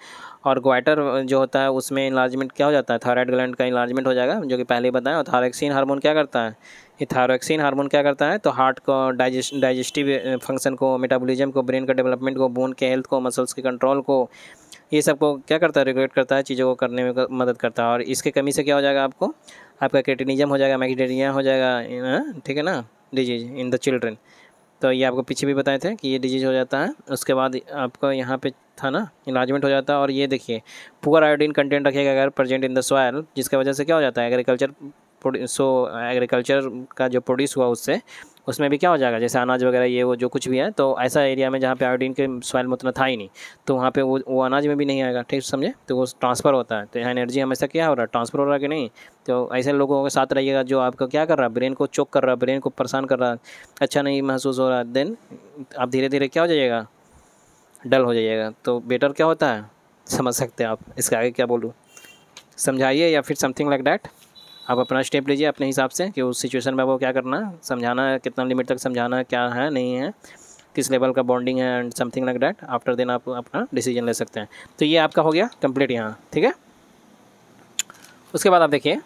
और ग्वाइटर जो होता है उसमें इलाजमेंट क्या हो जाता है थायराइड ग्लैंड का इलाजमेंट हो जाएगा जो कि पहले बताएं और थायरक्सिन हार्मोन क्या करता है ये थायरॉक्सिन हार्मोन क्या करता है तो हार्ट को डाइजेस्ट डाइजेस्टिव फंक्शन को मेटाबॉलिज्म को ब्रेन का डेवलपमेंट को बोन के हेल्थ को मसल्स के कंट्रोल को ये सब को क्या करता है रेगुलेट करता है चीज़ों को करने में मदद करता है और इसके कमी से क्या हो जाएगा आपको आपका क्रेटिनिज्म हो जाएगा मैक्डेरिया हो जाएगा ठीक है ना डिजीज इन द चिल्ड्रेन तो ये आपको पीछे भी बताए थे कि ये डिजीज़ हो जाता है उसके बाद आपका यहाँ पे था ना इलाजमेंट हो जाता है और ये देखिए पुअर आयोडीन कंटेंट रखेगा अगर प्रेजेंट इन द सॉयल जिसकी वजह से क्या हो जाता है एग्रीकल्चर सो एग्रीकल्चर का जो प्रोड्यूस हुआ उससे उसमें भी क्या हो जाएगा जैसे अनाज वगैरह ये वो जो कुछ भी है तो ऐसा एरिया में जहाँ पे आयोडीन के सॉइल में उतना था ही नहीं तो वहाँ पे वो वो अनाज में भी नहीं आएगा ठीक समझे तो वो ट्रांसफ़र होता है तो यहाँ एनर्जी हमेशा क्या हो रहा है ट्रांसफ़र हो रहा है कि नहीं तो ऐसे लोगों के साथ रहिएगा जो आपका क्या कर रहा है ब्रेन को चोक कर रहा है ब्रेन को परेशान कर रहा है अच्छा नहीं महसूस हो रहा है देन आप धीरे धीरे क्या हो जाइएगा डल हो जाइएगा तो बेटर क्या होता है समझ सकते हैं आप इसके आगे क्या बोलूँ समझाइए या फिर समथिंग लाइक डैट आप अपना स्टेप लीजिए अपने हिसाब से कि उस सिचुएशन में आपको क्या करना है समझाना है कितना लिमिट तक समझाना क्या है नहीं है किस लेवल का बॉन्डिंग है and something like that after then आप अपना डिसीजन ले सकते हैं तो ये आपका हो गया कंप्लीट यहाँ ठीक है उसके बाद आप देखिए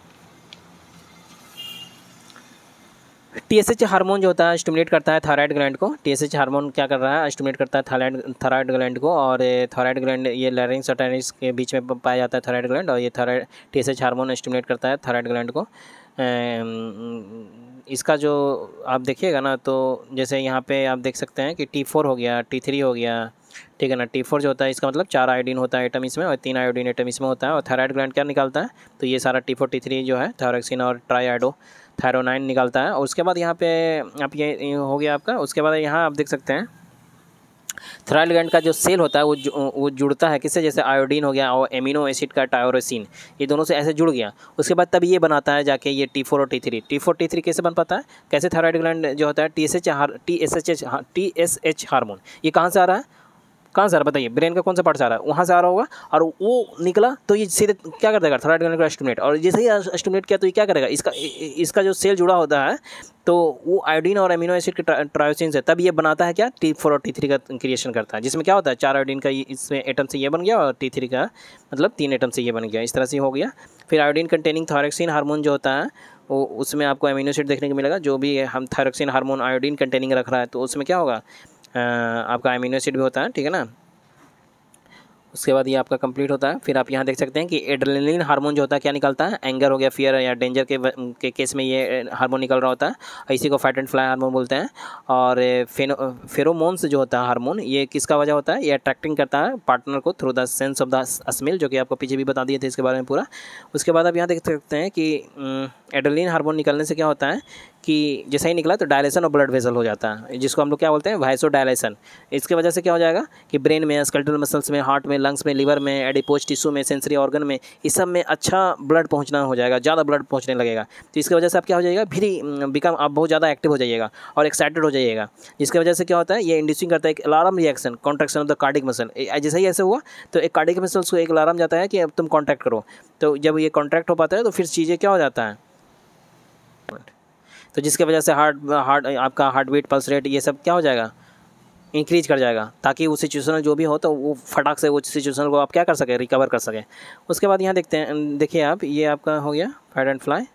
टीएसएच हार्मोन जो होता है स्टमुलेट करता है थायराइड ग्लैंड को टीएसएच हार्मोन क्या कर रहा है स्टमुलेट करता है थायराइड थायराइड ग्लैंड को और थायराइड ग्लैंड ये लैरिंग्स और टैरिंग्स के बीच में पाया जाता है थायराइड ग्लैंड और ये थायराइड टीएसएच हार्मोन स्टमुलेट करता है थायराइड ग्लैंड को इसका जो आप देखिएगा ना तो जैसे यहाँ पे आप देख सकते हैं कि टी फोर हो गया टी थ्री हो गया ठीक है ना टी फोर जो होता है इसका मतलब चार आयोडीन होता है आइटम इसमें और तीन आयोडीन आइटम इसमें होता है और थायराइड ग्लैंड क्या निकालता है तो ये सारा टी फोर टी थ्री जो है थायरॉक्सिन और ट्राई आइडो थायरोनाइन निकालता है उसके बाद यहाँ पे आप ये हो गया आपका उसके बाद यहाँ आप देख सकते हैं थ्राइल गैंड का जो सेल होता है वो जु, वो जुड़ता है किससे जैसे आयोडीन हो गया और एमिनो एसिड का टायोरोसिन ये दोनों से ऐसे जुड़ गया उसके बाद तब ये बनाता है जाके ये टी फोर और T three T four T three कैसे बन पाता है कैसे थायराइड ग्लैंड जो होता है टी एस एच हार T S H H T S H hormone ये कहाँ से आ रहा है कहाँ से आ रहा बताइए ब्रेन का कौन सा पार्ट से आ रहा है वहाँ से आ रहा होगा और वो निकला तो ये सीधे क्या कर देगा थर्ड ग्लैंड एस्टिमेट और जैसे ही एस्टिमेट किया तो ये क्या करेगा इसका इसका जो सेल जुड़ा होता है तो वो आयोडीन और अमीनो एसिड के ट्रायोसिन से तब ये बनाता है क्या टी फोर और टी थ्री का क्रिएशन करता है जिसमें क्या होता है चार आयोडीन का इसमें एटम से ये बन गया और टी थ्री का मतलब तीन एटम से ये बन गया इस तरह से हो गया फिर आयोडीन कंटेनिंग थॉरेक्सिन हार्मोन जो होता है वो उसमें आपको एमिनोसिड एसिड देखने को मिलेगा जो भी हम थायरोक्सिन हार्मोन आयोडीन कंटेनिंग रख रहा है तो उसमें क्या होगा आपका अमीनो एसिड भी होता है ठीक है ना उसके बाद ये आपका कंप्लीट होता है फिर आप यहाँ देख सकते हैं कि एड्रेनलिन हार्मोन जो होता है क्या निकलता है एंगर हो गया फियर या डेंजर के, के केस में ये हार्मोन निकल रहा होता है इसी को फाइट एंड फ्लाई हार्मोन बोलते हैं और फेनो फेरोमोन्स जो होता है हार्मोन ये किसका वजह होता है ये अट्रैक्टिंग करता है पार्टनर को through the sense of the smell जो कि आपको पीछे भी बता दिए थे इसके बारे में पूरा उसके बाद आप यहाँ देख सकते हैं कि एडलिन हार्मोन निकलने से क्या होता है कि जैसे ही निकला तो डायलेशन और ब्लड वेजल हो जाता है जिसको हम लोग क्या बोलते हैं वाइसो डायलेशन इसके वजह से क्या हो जाएगा कि ब्रेन में स्कल्टल मसल्स में हार्ट में लंग्स में लीवर में एडिपोज टिश्यू में सेंसरी ऑर्गन में इस सब में अच्छा ब्लड पहुँचना हो जाएगा ज़्यादा ब्लड पहुँचने लगेगा तो इसकी वजह से आप क्या हो जाएगा फिर बिकम हम्म, आप बहुत ज़्यादा एक्टिव हो जाइएगा और एक्साइटेड हो जाइएगा जिसकी वजह से क्या होता है ये इंड्यूसिंग करता है एक alarm reaction contraction of the cardiac muscle जैसे ही ऐसे हुआ तो एक कार्डिक मसल्स को एक अलार्म जाता है कि अब तुम कॉन्टैक्ट करो तो जब ये कॉन्ट्रैक्ट हो पाता है तो फिर चीज़ें क्या हो जाता है तो जिसके वजह से हार्ट हार्ट आपका हार्ट बीट पल्स रेट ये सब क्या हो जाएगा इंक्रीज कर जाएगा ताकि वो सिचुएशनल जो भी हो तो वो फटाक से वो सिचुएशनल को आप क्या कर सकें रिकवर कर सकें उसके बाद यहाँ देखते हैं देखिए आप ये आपका हो गया fight and fly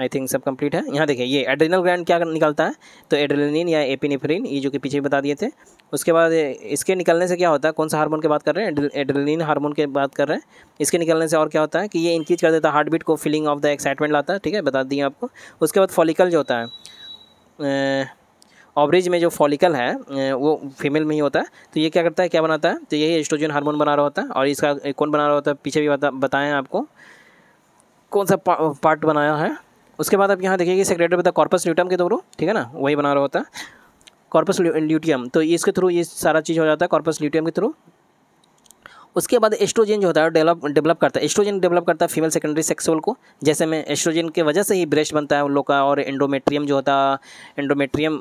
I think सब कंप्लीट है यहाँ देखिए ये एड्रिनल ग्रैंड क्या निकलता है तो एड्रेलिन या एपिनिफ्रिन ये जो कि पीछे बता दिए थे उसके बाद इसके निकलने से क्या होता है कौन सा हार्मोन की बात कर रहे हैं एड्रेलिन हार्मोन की बात कर रहे हैं इसके निकलने से और क्या होता है कि ये इंक्रीज कर देता है हार्ट बीट को फीलिंग ऑफ द एक्साइटमेंट लाता है ठीक है बता दिए आपको उसके बाद फॉलिकल जो होता है ऑवरेज में जो फॉलिकल है वो फीमेल में ही होता है तो ये क्या करता है क्या बनाता है तो यही एस्ट्रोजन हार्मोन बना रहा होता है और इसका कौन बना रहा होता है पीछे भी बता बताएँ आपको कौन सा पार्ट बनाया है उसके बाद आप यहाँ देखिए सेक्रेटरी बता कॉर्पस न्यूटम के थ्रू ठीक है ना वही बना रहा होता है कॉर्पस ल्यूटियम तो इसके थ्रू ये सारा चीज़ हो जाता है कॉर्पस ल्यूटियम के थ्रू उसके बाद एस्ट्रोजन जो होता है डेवलप डेवलप करता है एस्ट्रोजन डेवलप करता है फीमेल सेकेंडरी सेक्सुअल को जैसे में एस्ट्रोजन की वजह से ही ब्रेस्ट बनता है उन लोग का और एंडोमेट्रियम जो होता है एंडोमेट्रियम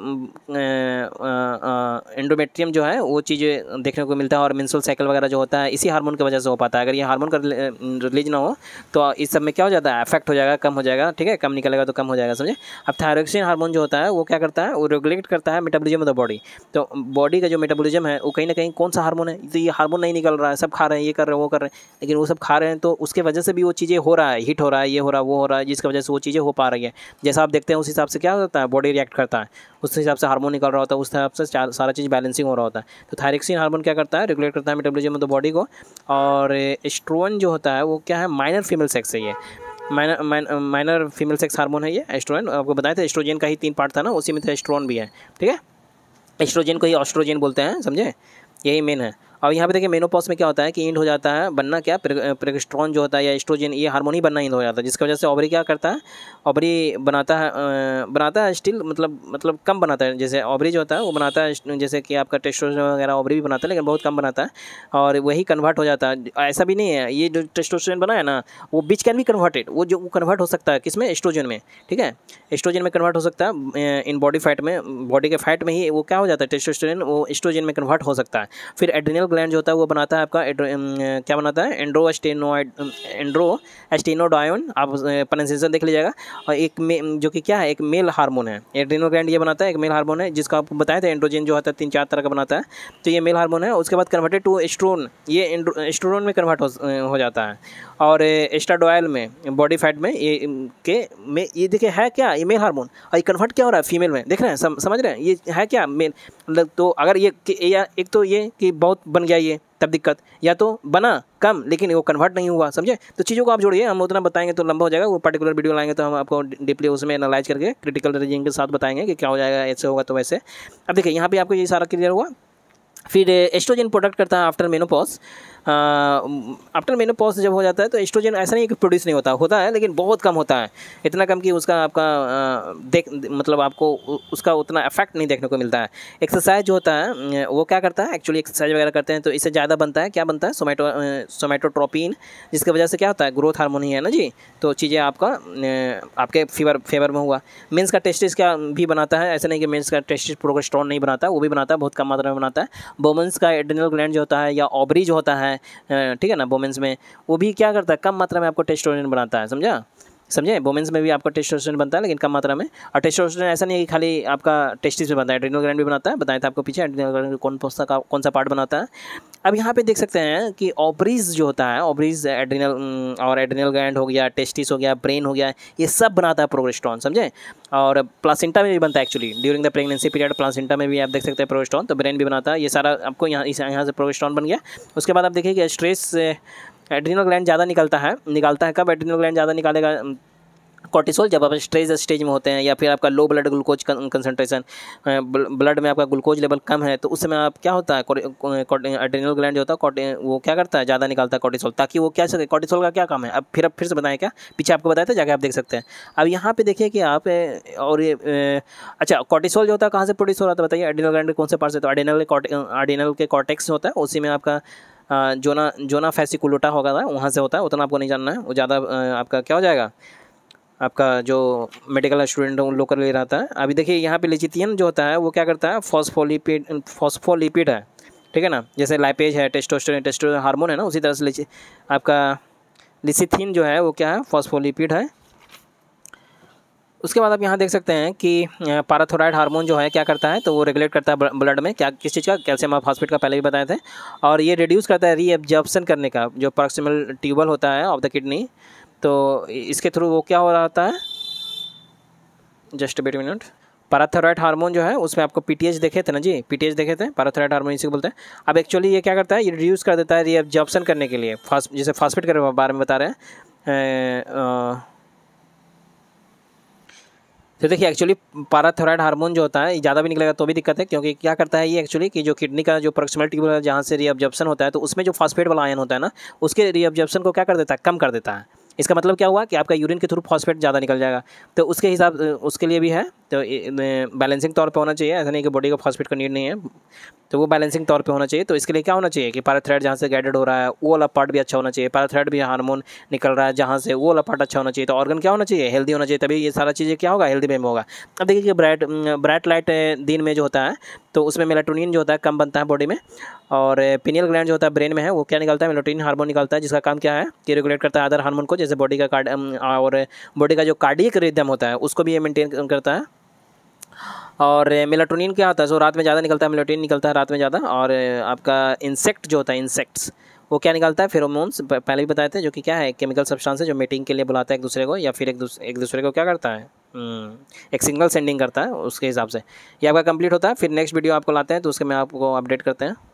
एंडोमेट्रियम जो है वो चीज़ें देखने को मिलता है और मिनसुल साइकिल वगैरह जो होता है इसी हारमोन की वजह से हो पाता है अगर ये हारमोन का रिलीज ना हो तो इस सब में क्या हो जाता है अफेक्ट हो जाएगा कम हो जाएगा ठीक है कम निकलेगा तो कम हो जाएगा समझे अब थायरोक्सिन हारमोन जो होता है वो क्या करता है वो रेगुलेट करता है मेटाबोलिज्म ऑफ द बॉडी तो बॉडी का जो मेटाबोलिज्म है वो कहीं ना कहीं कौन सा हारमोन है तो ये हारमोन नहीं निकल रहा है सब खा रहे हैं ये कर रहे हैं वो कर रहे हैं लेकिन वो सब खा रहे हैं तो उसके वजह से भी वो चीज़ें हो रहा है हीट हो रहा है ये हो रहा है वो हो रहा है जिसकी वजह से वो चीज़ें हो पा रही है जैसा आप देखते हैं उस हिसाब से क्या होता है बॉडी रिएक्ट करता है उस हिसाब से हार्मोन निकल रहा होता है उस हिसाब से सारा चीज़ बैलेंसिंग हो रहा होता है तो थायरेक्सिन हार्मोन क्या करता है रेगुलेट करता है मेटाबोलिज्म द बॉडी को और एस्ट्रोन जो होता है वो क्या है माइनर फीमेल सेक्स है ये minor minor female sex hormone है ये एस्ट्रोजन आपको बताया था एस्ट्रोजन का ही तीन पार्ट था ना उसी में तो एस्ट्रोन भी है ठीक है एस्ट्रोजन को ही ऑस्ट्रोजन बोलते हैं समझे यही मेन है और यहाँ पे देखिए मेनोपॉज में क्या होता है कि इंड हो जाता है बनना क्या प्रेगेस्ट्रॉन जो होता है या एस्ट्रोजन ये हार्मोनी बनना इंड हो जाता है जिसकी वजह से ऑबरी क्या करता है ऑबरी बनाता है बनाता है स्टिल मतलब मतलब कम बनाता है जैसे ऑबरी जो होता है वो बनाता है जैसे कि आपका टेस्टोजन वगैरह ऑबरी भी बनाता है लेकिन बहुत कम बनाता है और वही कन्वर्ट हो जाता है ऐसा भी नहीं है ये जो टेस्टोस्टेरोन बना है ना वो बीच कैन भी कन्वर्टेड वो जो कन्वर्ट हो सकता है किस में एस्ट्रोजन में ठीक है एस्ट्रोजन में कन्वर्ट हो सकता है इन बॉडी फैट में बॉडी के फैट में ही वो क्या हो जाता है टेस्टोस्टेरोन वो एस्ट्रोजन में कन्वर्ट हो सकता है फिर एड्रिनल ग्लैंड जो होता है वो बनाता है आपका क्या बनाता है एंड्रो एस्टेनोइड एंड्रो एस्टेनोडायन आप प्रोनाउंसिएशन देख लीजिएगा और एक मे जो कि क्या है एक मेल हार्मोन है एड्रीनो ग्लैंड ये बनाता है एक मेल हार्मोन है जिसका आप बताए थे एंड्रोजिन जो होता है तीन चार तरह का बनाता है तो ये मेल हार्मोन है उसके बाद कन्वर्टेड टू एस्ट्रोन ये एस्ट्रोन में कन्वर्ट हो, जाता है और एस्टाडोयल में बॉडी फैट में ये के में ये देखिए है क्या ये मेल हार्मोन और ये कन्वर्ट क्या हो रहा है फीमेल में देख रहे हैं सम, समझ रहे हैं ये है क्या मेल मतलब तो अगर ये, ये एक तो ये कि बहुत बन बन गया ये तब दिक्कत या तो बना कम लेकिन वो कन्वर्ट नहीं हुआ समझे तो चीज़ों को आप जोड़िए हम उतना बताएंगे तो लंबा हो जाएगा वो पर्टिकुलर वीडियो लाएंगे तो हम आपको डीपली उसमें एनालाइज करके क्रिटिकल रीजन के साथ बताएंगे कि क्या हो जाएगा ऐसे होगा तो वैसे अब देखिए यहाँ पर आपको ये सारा क्लियर हुआ फिर एस्ट्रोजन eh, प्रोडक्ट करता है आफ्टर मेनोपॉज आफ्टर पॉज जब हो जाता है तो एस्ट्रोजन ऐसा नहीं कि प्रोड्यूस नहीं होता होता है लेकिन बहुत कम होता है इतना कम कि उसका आपका देख मतलब आपको उसका उतना इफेक्ट नहीं देखने को मिलता है एक्सरसाइज जो होता है वो क्या करता है एक्चुअली एक्सरसाइज वगैरह करते हैं तो इससे ज़्यादा बनता है क्या बनता है सोमेटो सोमेटोट्रोपिन जिसकी वजह से क्या होता है ग्रोथ हार्मोनी है ना जी तो चीज़ें आपका आपके फीवर फेवर में हुआ मेंस का टेस्टिस क्या भी बनाता है ऐसा नहीं कि मीन्स का टेस्टिस प्रोग्रेस्ट्रॉन नहीं बनाता वो भी बनाता है बहुत कम मात्रा में बनाता है बोमेंस का एड्रिनल ग्लैंड जो होता है या ऑबरी जो होता है है ठीक है ना वोमेंस में वो भी क्या करता है कम मात्रा में आपको टेस्टोरिन बनाता है समझा समझे वोमेंस में भी आपका टेस्टोस्टेरोन बनता है लेकिन कम मात्रा में और टेस्टोस्टेरोन ऐसा नहीं है कि खाली आपका टेस्टिस में बनता है एड्रिनल ग्लैंड भी बनाता है बताया था आपको पीछे एड्रिनल ग्लैंड कौन सा कौन सा पार्ट बनाता है अब यहाँ पे देख सकते हैं कि ओबरीज जो होता है ऑब्रीज एड्रिनल और एड्रिनल ग्लैंड हो गया टेस्टिस हो गया ब्रेन हो गया ये सब बनाता है प्रोगेस्ट्रॉन समझे और प्लासेंटा में भी बनता है actually during the pregnancy period placenta में भी आप देख सकते हैं प्रोगेस्ट्रॉन तो ब्रेन भी बनाता है ये सारा आपको यहाँ यहाँ से प्रोगेस्ट्रॉन बन गया उसके बाद आप देखिए कि स्ट्रेस एड्रीनल ग्लैंड ज़्यादा निकलता है निकालता है कब एड्रीनल ग्लैंड ज़्यादा निकालेगा कॉर्टिसोल जब आप स्ट्रेज स्टेज में होते हैं या फिर आपका low blood glucose concentration blood में आपका ग्लूकोज लेवल कम है तो उस समय आप क्या होता है एड्रेनल ग्लैंड जो होता है वो क्या करता है ज़्यादा निकालता है कॉर्टिसोल ताकि वो क्या सके कॉर्टिसोल का क्या काम है अब फिर अब फिर से बताएं क्या पीछे आपको बताया था जाकर आप देख सकते हैं अब यहाँ पे देखिए कि आप और ये अच्छा कॉर्टिसोल जो होता है कहाँ से प्रोड्यूस हो रहा था बताइए एड्रेनल ग्लैंड कौन से पार्ट से तो एड्रेनल एड्रेनल के कॉर्टेक्स होता है उसी में आपका जोना जोना फैसिकुलोटा होगा था वहाँ से होता है उतना आपको नहीं जानना है वो ज़्यादा आपका क्या हो जाएगा आपका जो मेडिकल स्टूडेंट उन लोग ले रहता है अभी देखिए यहाँ पे लिचितियन जो होता है वो क्या करता है फॉस्फोलिपिड फॉस्फोलिपिड है ठीक है ना जैसे लाइपेज है टेस्टोस्टेरोन टेस्टोस्टेरोन हार्मोन है ना उसी तरह से आपका लिसिथिन जो है वो क्या है फॉस्फोलिपिड है उसके बाद आप यहाँ देख सकते हैं कि पाराथोराइड हार्मोन जो है क्या करता है तो वो रेगुलेट करता है ब्लड में क्या किस चीज़ का कैल्शियम आप हॉस्पिट का पहले भी बताए थे और ये रिड्यूस करता है रीएब्जॉर्प्शन करने का जो प्रॉक्सिमल ट्यूबल होता है ऑफ द किडनी तो इसके थ्रू वो क्या हो रहा होता है just wait minute parathyroid hormone जो है उसमें आपको पीटीएच देखे थे ना जी पीटीएच देखे थे पाराथोराइड हार्मोन इसी को बोलते हैं अब एक्चुअली ये क्या करता है ये रिड्यूस कर देता है रीअब्जॉर्प्शन करने के लिए फास्ट जैसे फास्फेट के बारे में बता रहे हैं तो देखिए एक्चुअली पाराथोराइड हार्मोन जो होता है ज़्यादा भी निकलेगा तो भी दिक्कत है क्योंकि क्या करता है ये एक्चुअली कि जो किडनी का जो प्रोक्सिमल ट्यूबुलर जहाँ से रीअब्जॉर्प्शन होता है तो उसमें जो फास्फेट वाला आयन होता है ना उसके रीअब्जॉर्प्शन को क्या कर देता है कम कर देता है इसका मतलब क्या हुआ कि आपका यूरिन के थ्रू फॉस्फेट ज़्यादा निकल जाएगा तो उसके हिसाब उसके लिए भी है तो बैलेंसिंग तौर पे होना चाहिए ऐसा नहीं कि बॉडी का फॉस्फेट का नीड नहीं है तो वो बैलेंसिंग तौर पे होना चाहिए तो इसके लिए क्या होना चाहिए कि पैराथ्रेड जहाँ से गाइडेड हो रहा है वो वाला पार्ट भी अच्छा होना चाहिए पैराथ्रेड भी हारमोन निकल रहा है जहाँ से वो वाला पार्ट अच्छा होना चाहिए तो ऑर्गन क्या होना चाहिए हेल्दी होना चाहिए तभी ये सारा चीज़ें क्या होगा हेल्दी में होगा अब देखिए कि ब्राइट ब्राइट लाइट दिन में जो होता है तो उसमें मेलाटोनिन जो होता है कम बनता है बॉडी में और पिनियल ग्लैंड जो होता है ब्रेन में है वो क्या निकलता है मेलाटोनिन हार्मोन निकलता है जिसका काम क्या है कि रेगुलेट करता है अदर हार्मोन को जैसे बॉडी का कार्ड और बॉडी का जो कार्डियक रिदम होता है उसको भी ये मेनटेन करता है और मेलाटोनिन क्या होता है सो रात में ज़्यादा निकलता है मेलाटोनिन निकलता है रात में ज़्यादा और आपका इंसेक्ट जो होता है इंसेक्ट्स वो क्या निकलता है फेरोमोन्स पहले भी बताए थे जो कि क्या है केमिकल सब्सटेंस है जो मीटिंग के लिए बुलाता है एक दूसरे को या फिर एक दूसरे एक दूसरे को क्या करता है हम्म, एक सिग्नल सेंडिंग करता है उसके हिसाब से ये आपका कंप्लीट होता है फिर नेक्स्ट वीडियो आपको लाते हैं तो उसके में आपको अपडेट करते हैं